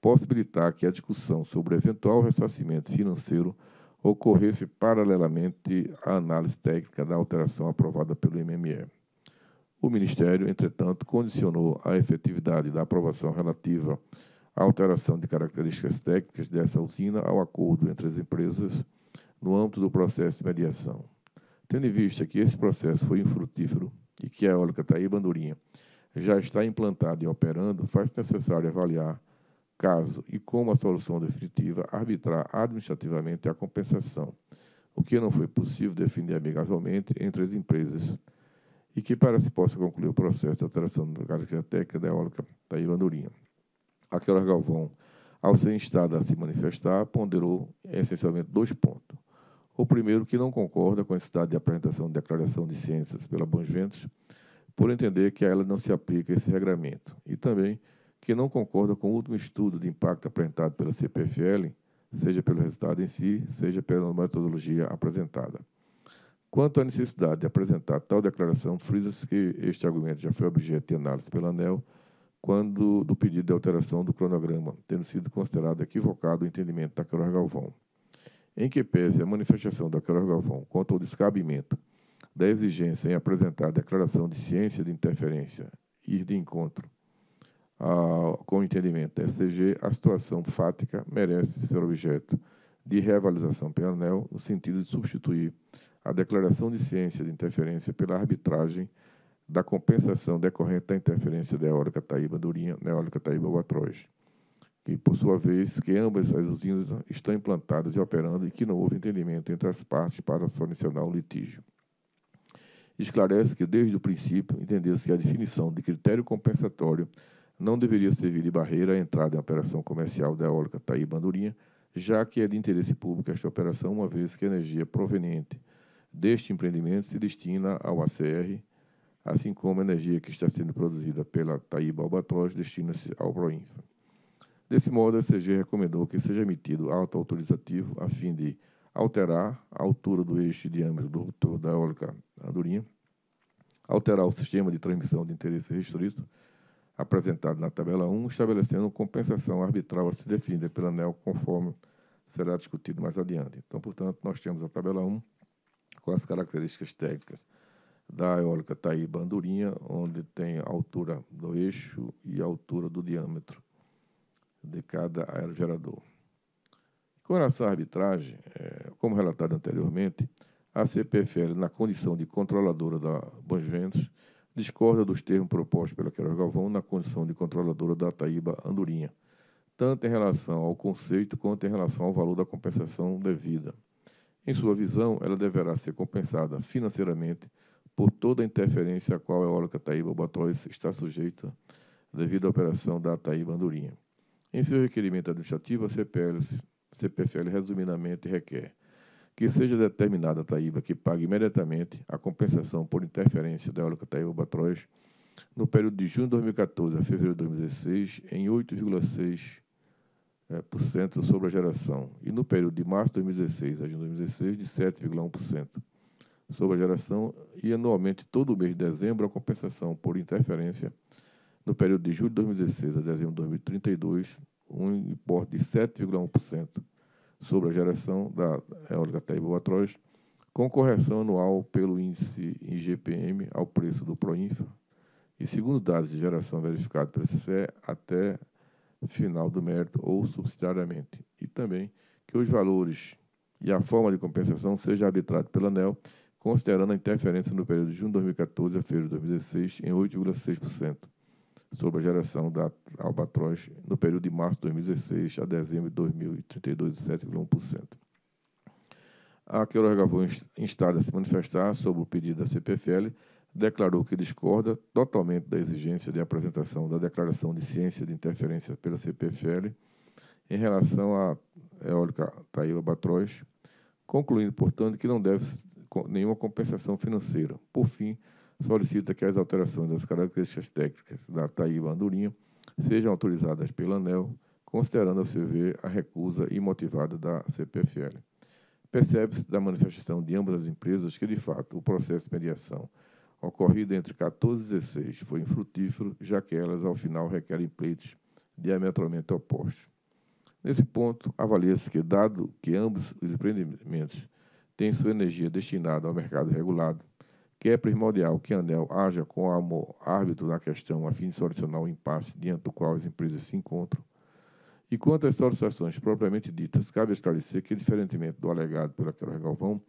possibilitar que a discussão sobre eventual ressarcimento financeiro ocorresse paralelamente à análise técnica da alteração aprovada pelo MME. O Ministério, entretanto, condicionou a efetividade da aprovação relativa à alteração de características técnicas dessa usina ao acordo entre as empresas no âmbito do processo de mediação. Tendo em vista que esse processo foi infrutífero e que a eólica Taí Bandurinha já está implantada e operando, faz necessário avaliar caso e como a solução definitiva arbitrar administrativamente a compensação, o que não foi possível definir amigavelmente entre as empresas e que para se possa concluir o processo de alteração da característica técnica da eólica Taí tá Bandurinha. Aquela Galvão, ao ser instada a se manifestar, ponderou essencialmente dois pontos. O primeiro que não concorda com a necessidade de apresentação de declaração de ciências pela Bons-Ventos, por entender que a ela não se aplica esse regramento, e também que não concorda com o último estudo de impacto apresentado pela CPFL, seja pelo resultado em si, seja pela metodologia apresentada. Quanto à necessidade de apresentar tal declaração, frisa-se que este argumento já foi objeto de análise pela ANEL quando do pedido de alteração do cronograma, tendo sido considerado equivocado o entendimento da Carol Galvão. Em que pese a manifestação da Carol Galvão quanto ao descabimento da exigência em apresentar declaração de ciência de interferência e de encontro a, com o entendimento da SCG, a situação fática merece ser objeto de reavaliação pela ANEL no sentido de substituir a declaração de ciência de interferência pela arbitragem da compensação decorrente da interferência da eólica Taíba Durinha na eólica Taíba Batroz que, por sua vez, que ambas as usinas estão implantadas e operando e que não houve entendimento entre as partes para solucionar o litígio. Esclarece que, desde o princípio, entendeu-se que a definição de critério compensatório não deveria servir de barreira à entrada em operação comercial da eólica Taí Bandurinha, já que é de interesse público esta operação, uma vez que a energia proveniente deste empreendimento se destina ao ACR, assim como a energia que está sendo produzida pela Taíba Albatroz destina-se ao Proinfa. Desse modo, a CG recomendou que seja emitido auto autorizativo a fim de alterar a altura do eixo e diâmetro do rotor da eólica andorinha, alterar o sistema de transmissão de interesse restrito apresentado na tabela 1, estabelecendo compensação arbitral a ser definida pela ANEL conforme será discutido mais adiante. Então, portanto, nós temos a tabela 1 com as características técnicas da eólica Taíba Andorinha, onde tem a altura do eixo e a altura do diâmetro de cada aerogerador. Com relação à arbitragem, é, como relatado anteriormente, a CPFL, na condição de controladora da Bons Ventos, discorda dos termos propostos pela Queiroz Galvão na condição de controladora da Taíba Andorinha, tanto em relação ao conceito quanto em relação ao valor da compensação devida. Em sua visão, ela deverá ser compensada financeiramente por toda a interferência a qual a eólica Taíba Batóis está sujeita devido à operação da Taíba Andorinha. Em seu requerimento administrativo, a CPL, CPFL resumidamente requer que seja determinada a Taíba que pague imediatamente a compensação por interferência da eólica Taíba Batroz no período de junho de 2014 a fevereiro de 2016 em 8,6% eh, sobre a geração e no período de março de 2016 a junho de 2016 de 7,1% sobre a geração e anualmente todo mês de dezembro a compensação por interferência no período de julho de 2016 a dezembro de 2032, um importe de 7,1% sobre a geração da Eólica é, Albatroz, com correção anual pelo índice IGPM ao preço do Proinfa, e segundo dados de geração verificados pelo CCE, até final do mérito ou subsidiariamente, e também que os valores e a forma de compensação seja arbitrado pela ANEL, considerando a interferência no período de junho de 2014 a fevereiro de 2016 em 8,6%, sobre a geração da albatroz no período de março de 2016 a dezembro de 2032, 7,1%. A Aqueiro foi instada a se manifestar sobre o pedido da CPFL, declarou que discorda totalmente da exigência de apresentação da declaração de ciência de interferência pela CPFL em relação à eólica Taíba Batroz, concluindo, portanto, que não deve nenhuma compensação financeira. Por fim, solicita que as alterações das características técnicas da Taíba Bandurinha sejam autorizadas pela ANEL, considerando a CV ver a recusa imotivada da CPFL. Percebe-se da manifestação de ambas as empresas que, de fato, o processo de mediação ocorrido entre 14 e 16 foi infrutífero, já que elas, ao final, requerem pleitos diametralmente opostos. Nesse ponto, avalia-se que, dado que ambos os empreendimentos têm sua energia destinada ao mercado regulado, que é primordial que a ANEL haja amor árbitro da questão a fim de solucionar o impasse diante do qual as empresas se encontram. E quanto às solicitações propriamente ditas, cabe esclarecer que, diferentemente do alegado pela Carol Galvão,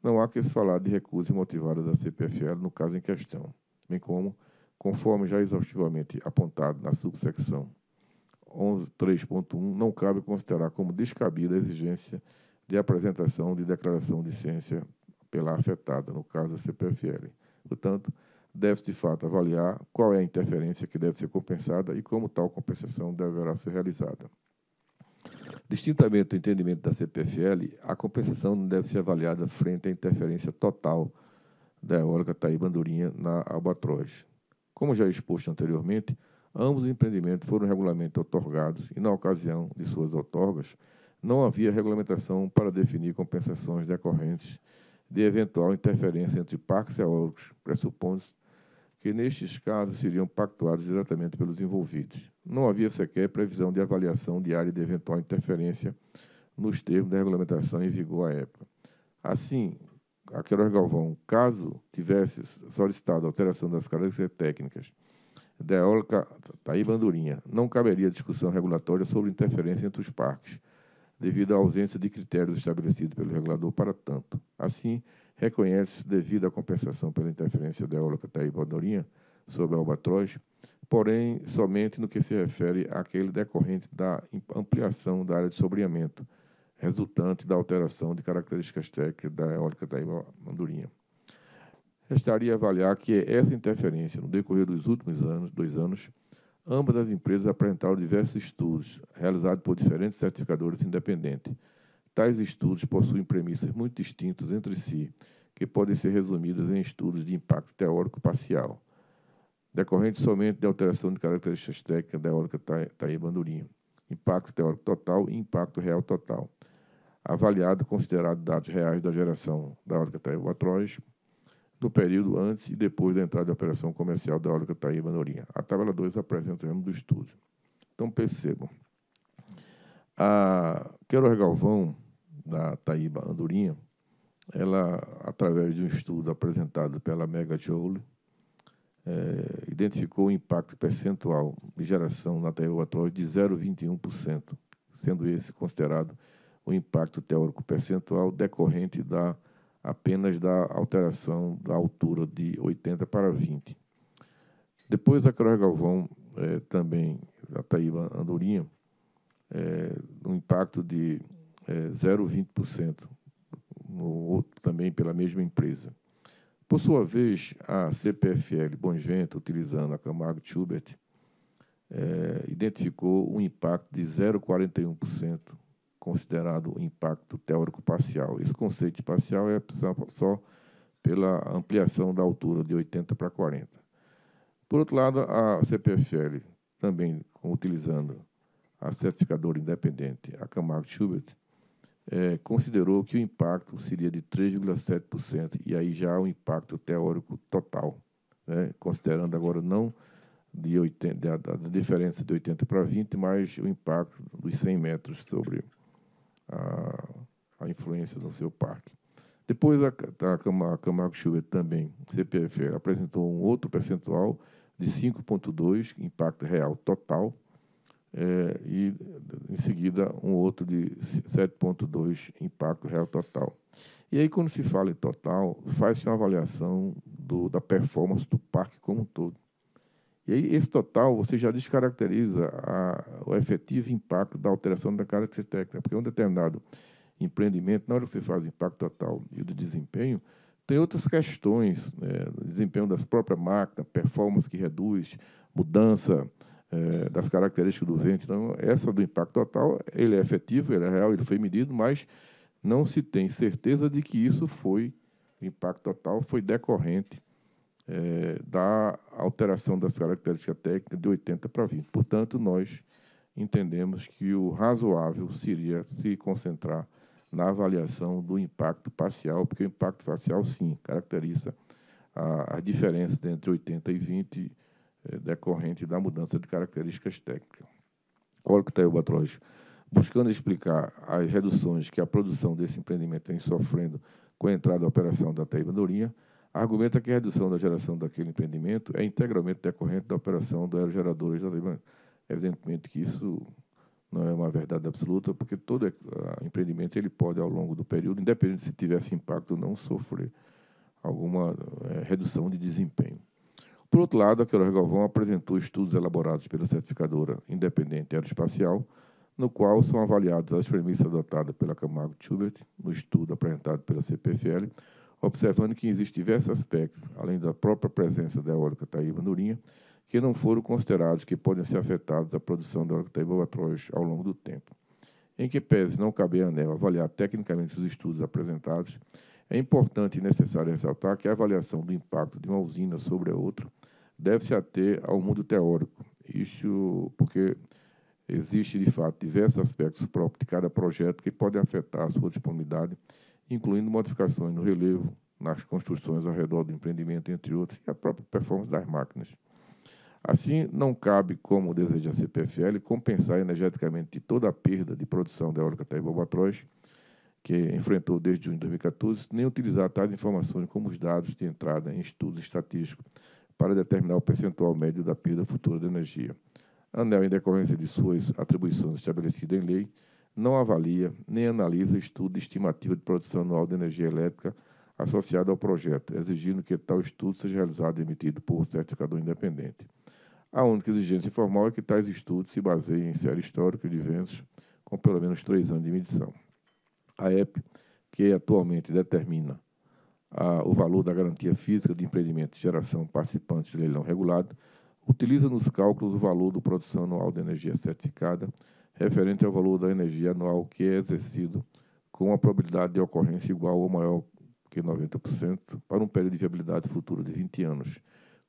não há que se falar de recusa motivada da CPFL no caso em questão, bem como, conforme já exaustivamente apontado na subsecção 11.3.1, não cabe considerar como descabida a exigência de apresentação de declaração de ciência pela afetada, no caso a CPFL. Portanto, deve-se de fato avaliar qual é a interferência que deve ser compensada e como tal compensação deverá ser realizada. Distintamente do entendimento da CPFL, a compensação não deve ser avaliada frente à interferência total da eólica Taí Bandurinha na Albatroz. Como já exposto anteriormente, ambos os empreendimentos foram regularmente otorgados e, na ocasião de suas outorgas, não havia regulamentação para definir compensações decorrentes de eventual interferência entre parques e órgãos, pressupondo-se que nestes casos seriam pactuados diretamente pelos envolvidos. Não havia sequer previsão de avaliação diária de eventual interferência nos termos da regulamentação em vigor à época. Assim, a Queiroz Galvão, caso tivesse solicitado alteração das características técnicas da eólica Taí tá Bandurinha, não caberia discussão regulatória sobre interferência entre os parques, devido à ausência de critérios estabelecidos pelo regulador para tanto. Assim, reconhece devido à compensação pela interferência da eólica Taíba Andorinha sobre a Albatroz, porém somente no que se refere àquele decorrente da ampliação da área de sobreamento, resultante da alteração de características técnicas da eólica Taíba Mandurinha. Restaria avaliar que essa interferência, no decorrer dos últimos anos, dois anos, Ambas as empresas apresentaram diversos estudos, realizados por diferentes certificadores independentes. Tais estudos possuem premissas muito distintas entre si, que podem ser resumidas em estudos de impacto teórico parcial, decorrente somente de alteração de características técnicas da eólica Taí-Bandurinho, impacto teórico total e impacto real total, avaliado considerado dados reais da geração da eólica Taí-Batroz, no período antes e depois da entrada da operação comercial da Eólica Taíba Norinha. A tabela 2 apresenta o mesmo do estudo. Então, percebam. A Quero Galvão, da Taíba Andorinha, ela, através de um estudo apresentado pela Mega Joule, é, identificou o impacto percentual de geração na Taíba atual de 0,21%, sendo esse considerado o impacto teórico percentual decorrente da apenas da alteração da altura de 80 para 20. Depois, a Croix Galvão, é, também, a Taíba Andorinha, é, um impacto de é, 0,20%, no outro também pela mesma empresa. Por sua vez, a CPFL Bom utilizando a Camargo Schubert, é, identificou um impacto de 0,41% considerado o impacto teórico parcial. Esse conceito de parcial é só pela ampliação da altura de 80 para 40. Por outro lado, a CPFL, também utilizando a certificadora independente, a Camargo Schubert, é, considerou que o impacto seria de 3,7%, e aí já o impacto teórico total, né, considerando agora não de 80, a, diferença de 80 para 20, mas o impacto dos 100 metros sobre a, a influência no seu parque. Depois a, a, a Camargo Schubert também, CPFL, apresentou um outro percentual de 5,2, impacto real total, é, e em seguida um outro de 7,2, impacto real total. E aí, quando se fala em total, faz-se uma avaliação do, da performance do parque como um todo. E aí, esse total, você já descaracteriza a, o efetivo impacto da alteração da característica técnica, porque um determinado empreendimento, na hora que você faz impacto total e o de desempenho, tem outras questões, né? desempenho das próprias máquinas, performance que reduz, mudança é, das características do vento. Então, essa do impacto total, ele é efetivo, ele é real, ele foi medido, mas não se tem certeza de que isso foi, o impacto total foi decorrente é, da alteração das características técnicas de 80 para 20. Portanto, nós entendemos que o razoável seria se concentrar na avaliação do impacto parcial, porque o impacto parcial, sim, caracteriza a, a diferença entre 80 e 20 é, decorrente da mudança de características técnicas. Olha o que está aí o Batroz. Buscando explicar as reduções que a produção desse empreendimento vem sofrendo com a entrada da operação da Teiba Dourinha, argumenta que a redução da geração daquele empreendimento é integralmente decorrente da operação do aerogerador legislativo. Evidentemente que isso não é uma verdade absoluta, porque todo empreendimento ele pode, ao longo do período, independente se tivesse impacto ou não, sofrer alguma é, redução de desempenho. Por outro lado, a Queiroz Galvão apresentou estudos elaborados pela certificadora independente aeroespacial, no qual são avaliadas as premissas adotadas pela Camargo Schubert, no estudo apresentado pela CPFL, observando que existem diversos aspectos, além da própria presença da eólica Taíba Nurinha, que não foram considerados que podem ser afetados a produção da eólica Taíba Batroz ao longo do tempo. Em que pese não caber à ANEL avaliar tecnicamente os estudos apresentados, é importante e necessário ressaltar que a avaliação do impacto de uma usina sobre a outra deve-se ater ao mundo teórico, isso porque existe, de fato, diversos aspectos próprios de cada projeto que podem afetar a sua disponibilidade incluindo modificações no relevo, nas construções ao redor do empreendimento, entre outros, e a própria performance das máquinas. Assim, não cabe, como deseja a CPFL, compensar energeticamente toda a perda de produção da eólica Taibobatroz, que enfrentou desde junho de 2014, nem utilizar tais informações como os dados de entrada em estudos estatísticos para determinar o percentual médio da perda futura de energia. ANEL, em decorrência de suas atribuições estabelecidas em lei, não avalia nem analisa estudo estimativo de produção anual de energia elétrica associado ao projeto, exigindo que tal estudo seja realizado e emitido por certificador independente. A única exigência formal é que tais estudos se baseiem em série histórica de eventos com pelo menos três anos de medição. A EP, que atualmente determina a, o valor da garantia física de empreendimento de geração participantes de leilão regulado, utiliza nos cálculos o valor do produção anual de energia certificada referente ao valor da energia anual que é exercido com a probabilidade de ocorrência igual ou maior que 90% para um período de viabilidade futura de 20 anos,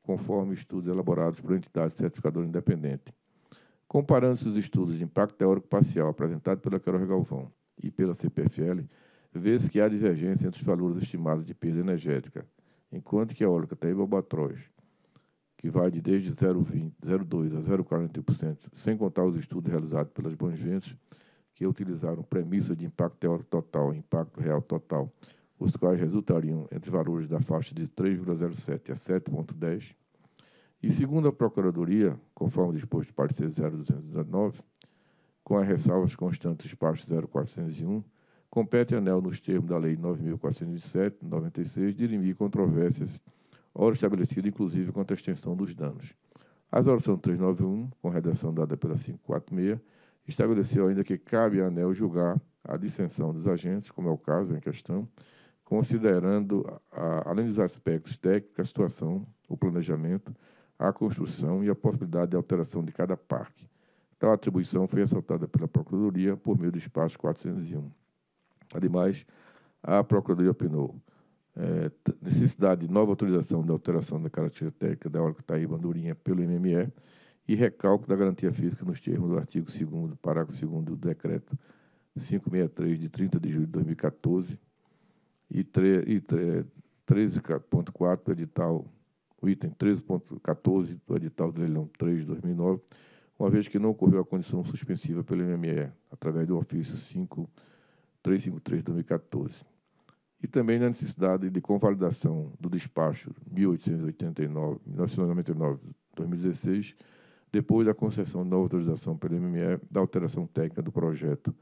conforme estudos elaborados por entidade certificadora independente. Comparando-se os estudos de impacto teórico parcial apresentados pela Queiroz Galvão e pela CPFL, vê-se que há divergência entre os valores estimados de perda energética, enquanto que a eólica Taíba Albatroz que vai de desde 0,2 a 0,41%, sem contar os estudos realizados pelas Bonventes, que utilizaram premissa de impacto teórico total e impacto real total, os quais resultariam entre valores da faixa de 3,07 a 7,10%, e segundo a Procuradoria, conforme disposto no parecer 0219, com as ressalvas constantes parte 0401, compete a ANEL, nos termos da Lei 9.407, 96, dirimir controvérsias hora estabelecida, inclusive, quanto à extensão dos danos. A são 391, com redação dada pela 546, estabeleceu ainda que cabe à ANEL julgar a dissensão dos agentes, como é o caso em questão, considerando, a, além dos aspectos técnicos, a situação, o planejamento, a construção e a possibilidade de alteração de cada parque. Tal atribuição foi assaltada pela Procuradoria por meio do espaço 401. Ademais, a Procuradoria opinou é, necessidade de nova autorização da alteração da característica técnica da ólica Taíba Bandurinha pelo MME e recalque da garantia física nos termos do artigo 2 parágrafo 2 do Decreto 563, de 30 de julho de 2014, e, e 13.4 do edital, o item 13.14 do edital do leilão 3 de 2009, uma vez que não ocorreu a condição suspensiva pelo MME, através do ofício 5353 de 2014 e também na necessidade de convalidação do despacho 1889-1999-2016, depois da concessão da autorização pelo MME da alteração técnica do projeto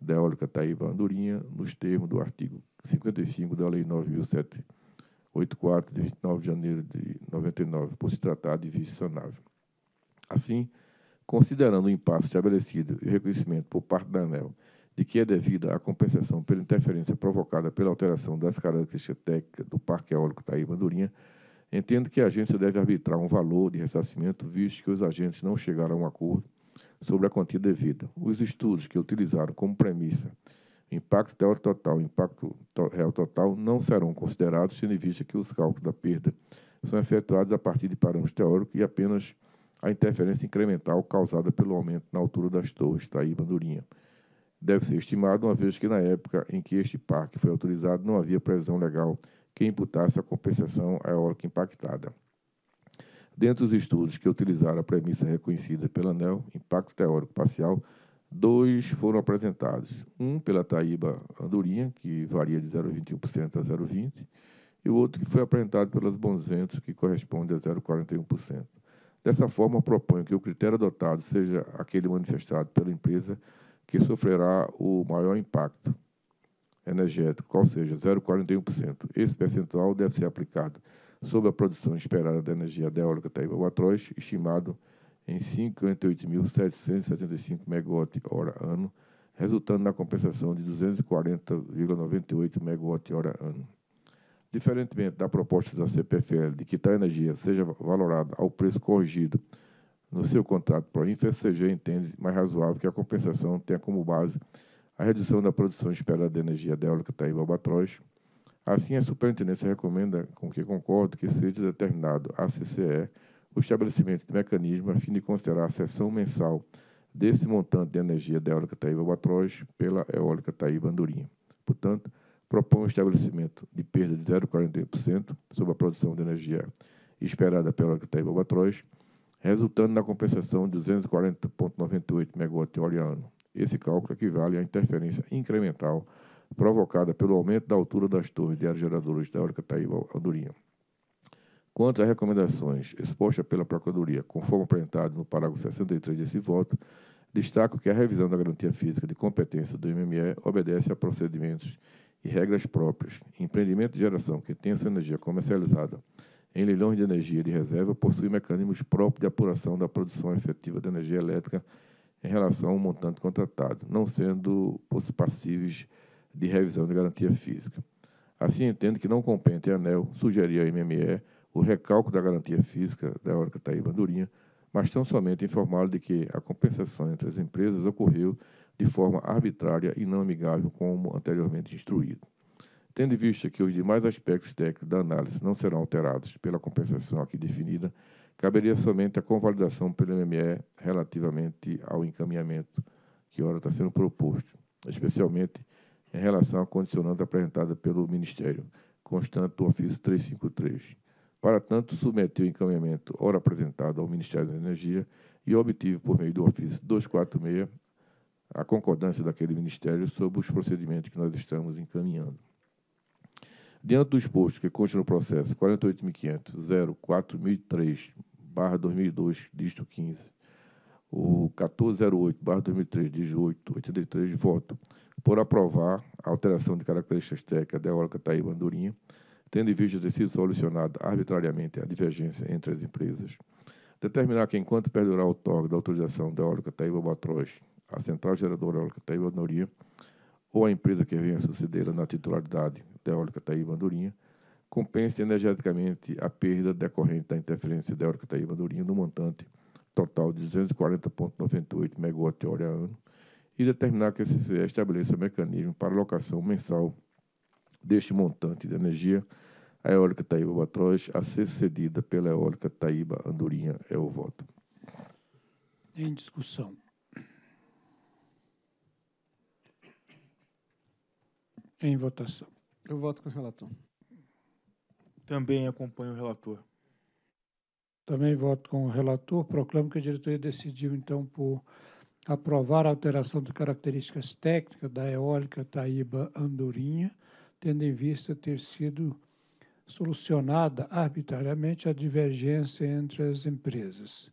da eólica Taíba Andorinha, nos termos do artigo 55 da Lei 9.784, de 29 de janeiro de 99, por se tratar de vício sanável. Assim, considerando o impasse estabelecido e o reconhecimento por parte da ANEL de que é devida a compensação pela interferência provocada pela alteração das características técnicas do Parque Eólico Taíba Durinha, entendo que a agência deve arbitrar um valor de ressarcimento, visto que os agentes não chegaram a um acordo sobre a quantia devida. Os estudos que utilizaram como premissa impacto teórico total e impacto real total não serão considerados, tendo em vista que os cálculos da perda são efetuados a partir de parâmetros teóricos e apenas a interferência incremental causada pelo aumento na altura das torres, Taíba Durinha deve ser estimado, uma vez que na época em que este parque foi autorizado não havia previsão legal que imputasse a compensação eólica impactada. Dentro dos estudos que utilizaram a premissa reconhecida pela ANEL, impacto teórico parcial, dois foram apresentados. Um pela Taíba Andorinha, que varia de 0,21% a 0,20%, e o outro que foi apresentado pelas Bonzentos, que corresponde a 0,41%. Dessa forma, proponho que o critério adotado seja aquele manifestado pela empresa que sofrerá o maior impacto energético, ou seja, 0,41%. Esse percentual deve ser aplicado sobre a produção esperada da energia da eólica Taiba-Guatroz, estimado em 58.775 megawatt-hora-ano, resultando na compensação de 240,98 megawatt-hora-ano. Diferentemente da proposta da CPFL de que tal energia seja valorada ao preço corrigido no seu contrato para a CG entende mais razoável que a compensação tenha como base a redução da produção esperada de energia eólica Taíba Albatroz. Assim, a superintendência recomenda, com que concordo, que seja determinado à CCE o estabelecimento de mecanismo a fim de considerar a cessão mensal desse montante de energia da eólica Taíba Albatroz pela eólica Taíba Andorinha. Portanto, propõe o estabelecimento de perda de 0,41% sobre a produção de energia esperada pela eólica Taíba Albatroz, resultando na compensação de 240,98 MW ano. Esse cálculo equivale à interferência incremental provocada pelo aumento da altura das torres de aerogeradores da Eólica Taíba Andorinha. Quanto às recomendações expostas pela Procuradoria, conforme apresentado no parágrafo 63 desse voto, destaco que a revisão da garantia física de competência do MME obedece a procedimentos e regras próprias. Empreendimento de geração que tenha sua energia comercializada em leilões de energia de reserva possui mecanismos próprios de apuração da produção efetiva de energia elétrica em relação ao montante contratado, não sendo passíveis de revisão de garantia física. Assim, entendo que não compete a ANEL sugerir à MME o recalco da garantia física da Eólica Taíba Durinha, mas tão somente informá-lo de que a compensação entre as empresas ocorreu de forma arbitrária e não amigável, como anteriormente instruído. Tendo em vista que os demais aspectos técnicos da análise não serão alterados pela compensação aqui definida, caberia somente a convalidação pelo MME relativamente ao encaminhamento que ora está sendo proposto, especialmente em relação à condicionante apresentada pelo Ministério, constante do ofício 353. Para tanto, submeti o encaminhamento ora apresentado ao Ministério da Energia e obtive, por meio do ofício 246, a concordância daquele Ministério sobre os procedimentos que nós estamos encaminhando. Dentro dos postos que constam no processo 4850004003 barra 2002, dígito 15, o 1408 barra 2003, dígito 8, 83, voto por aprovar a alteração de características técnicas da eólica Taíba Andorinha, tendo em vista ter sido solucionada arbitrariamente a divergência entre as empresas. Determinar que, enquanto perdurar o toque da autorização da eólica Taíba Batroz, a central geradora eólica Taíba Andorinha, ou a empresa que venha suceder na titularidade da eólica Taíba Andurinha compense energeticamente a perda decorrente da interferência da eólica Taíba Andurinha no montante total de 240,98 MWh ano e determinar que a CCE estabeleça mecanismo para alocação mensal deste montante de energia à eólica Taíba Batroz a ser cedida pela eólica Taíba Andorinha. É o voto. Em discussão. Em votação. Eu voto com o relator. Também acompanho o relator. Também voto com o relator. Proclamo que a diretoria decidiu, então, por aprovar a alteração de características técnicas da eólica Taíba Andorinha, tendo em vista ter sido solucionada arbitrariamente a divergência entre as empresas.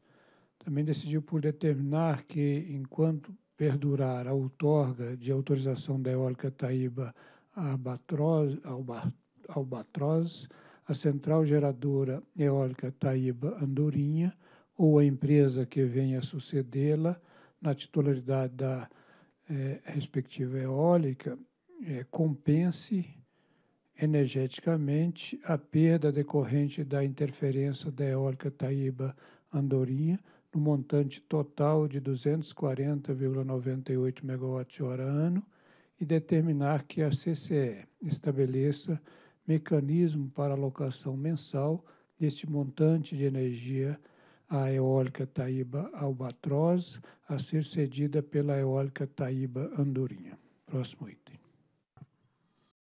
Também decidiu por determinar que, enquanto perdurar a outorga de autorização da eólica Taíba a Albatroz, a central geradora eólica Taíba Andorinha ou a empresa que venha sucedê-la na titularidade da eh, respectiva eólica é, compense energeticamente a perda decorrente da interferência da eólica Taíba Andorinha no montante total de 240,98 MWh ano e determinar que a CCE estabeleça mecanismo para alocação mensal deste montante de energia à eólica Taíba Albatroz a ser cedida pela eólica Taíba Andorinha. Próximo item.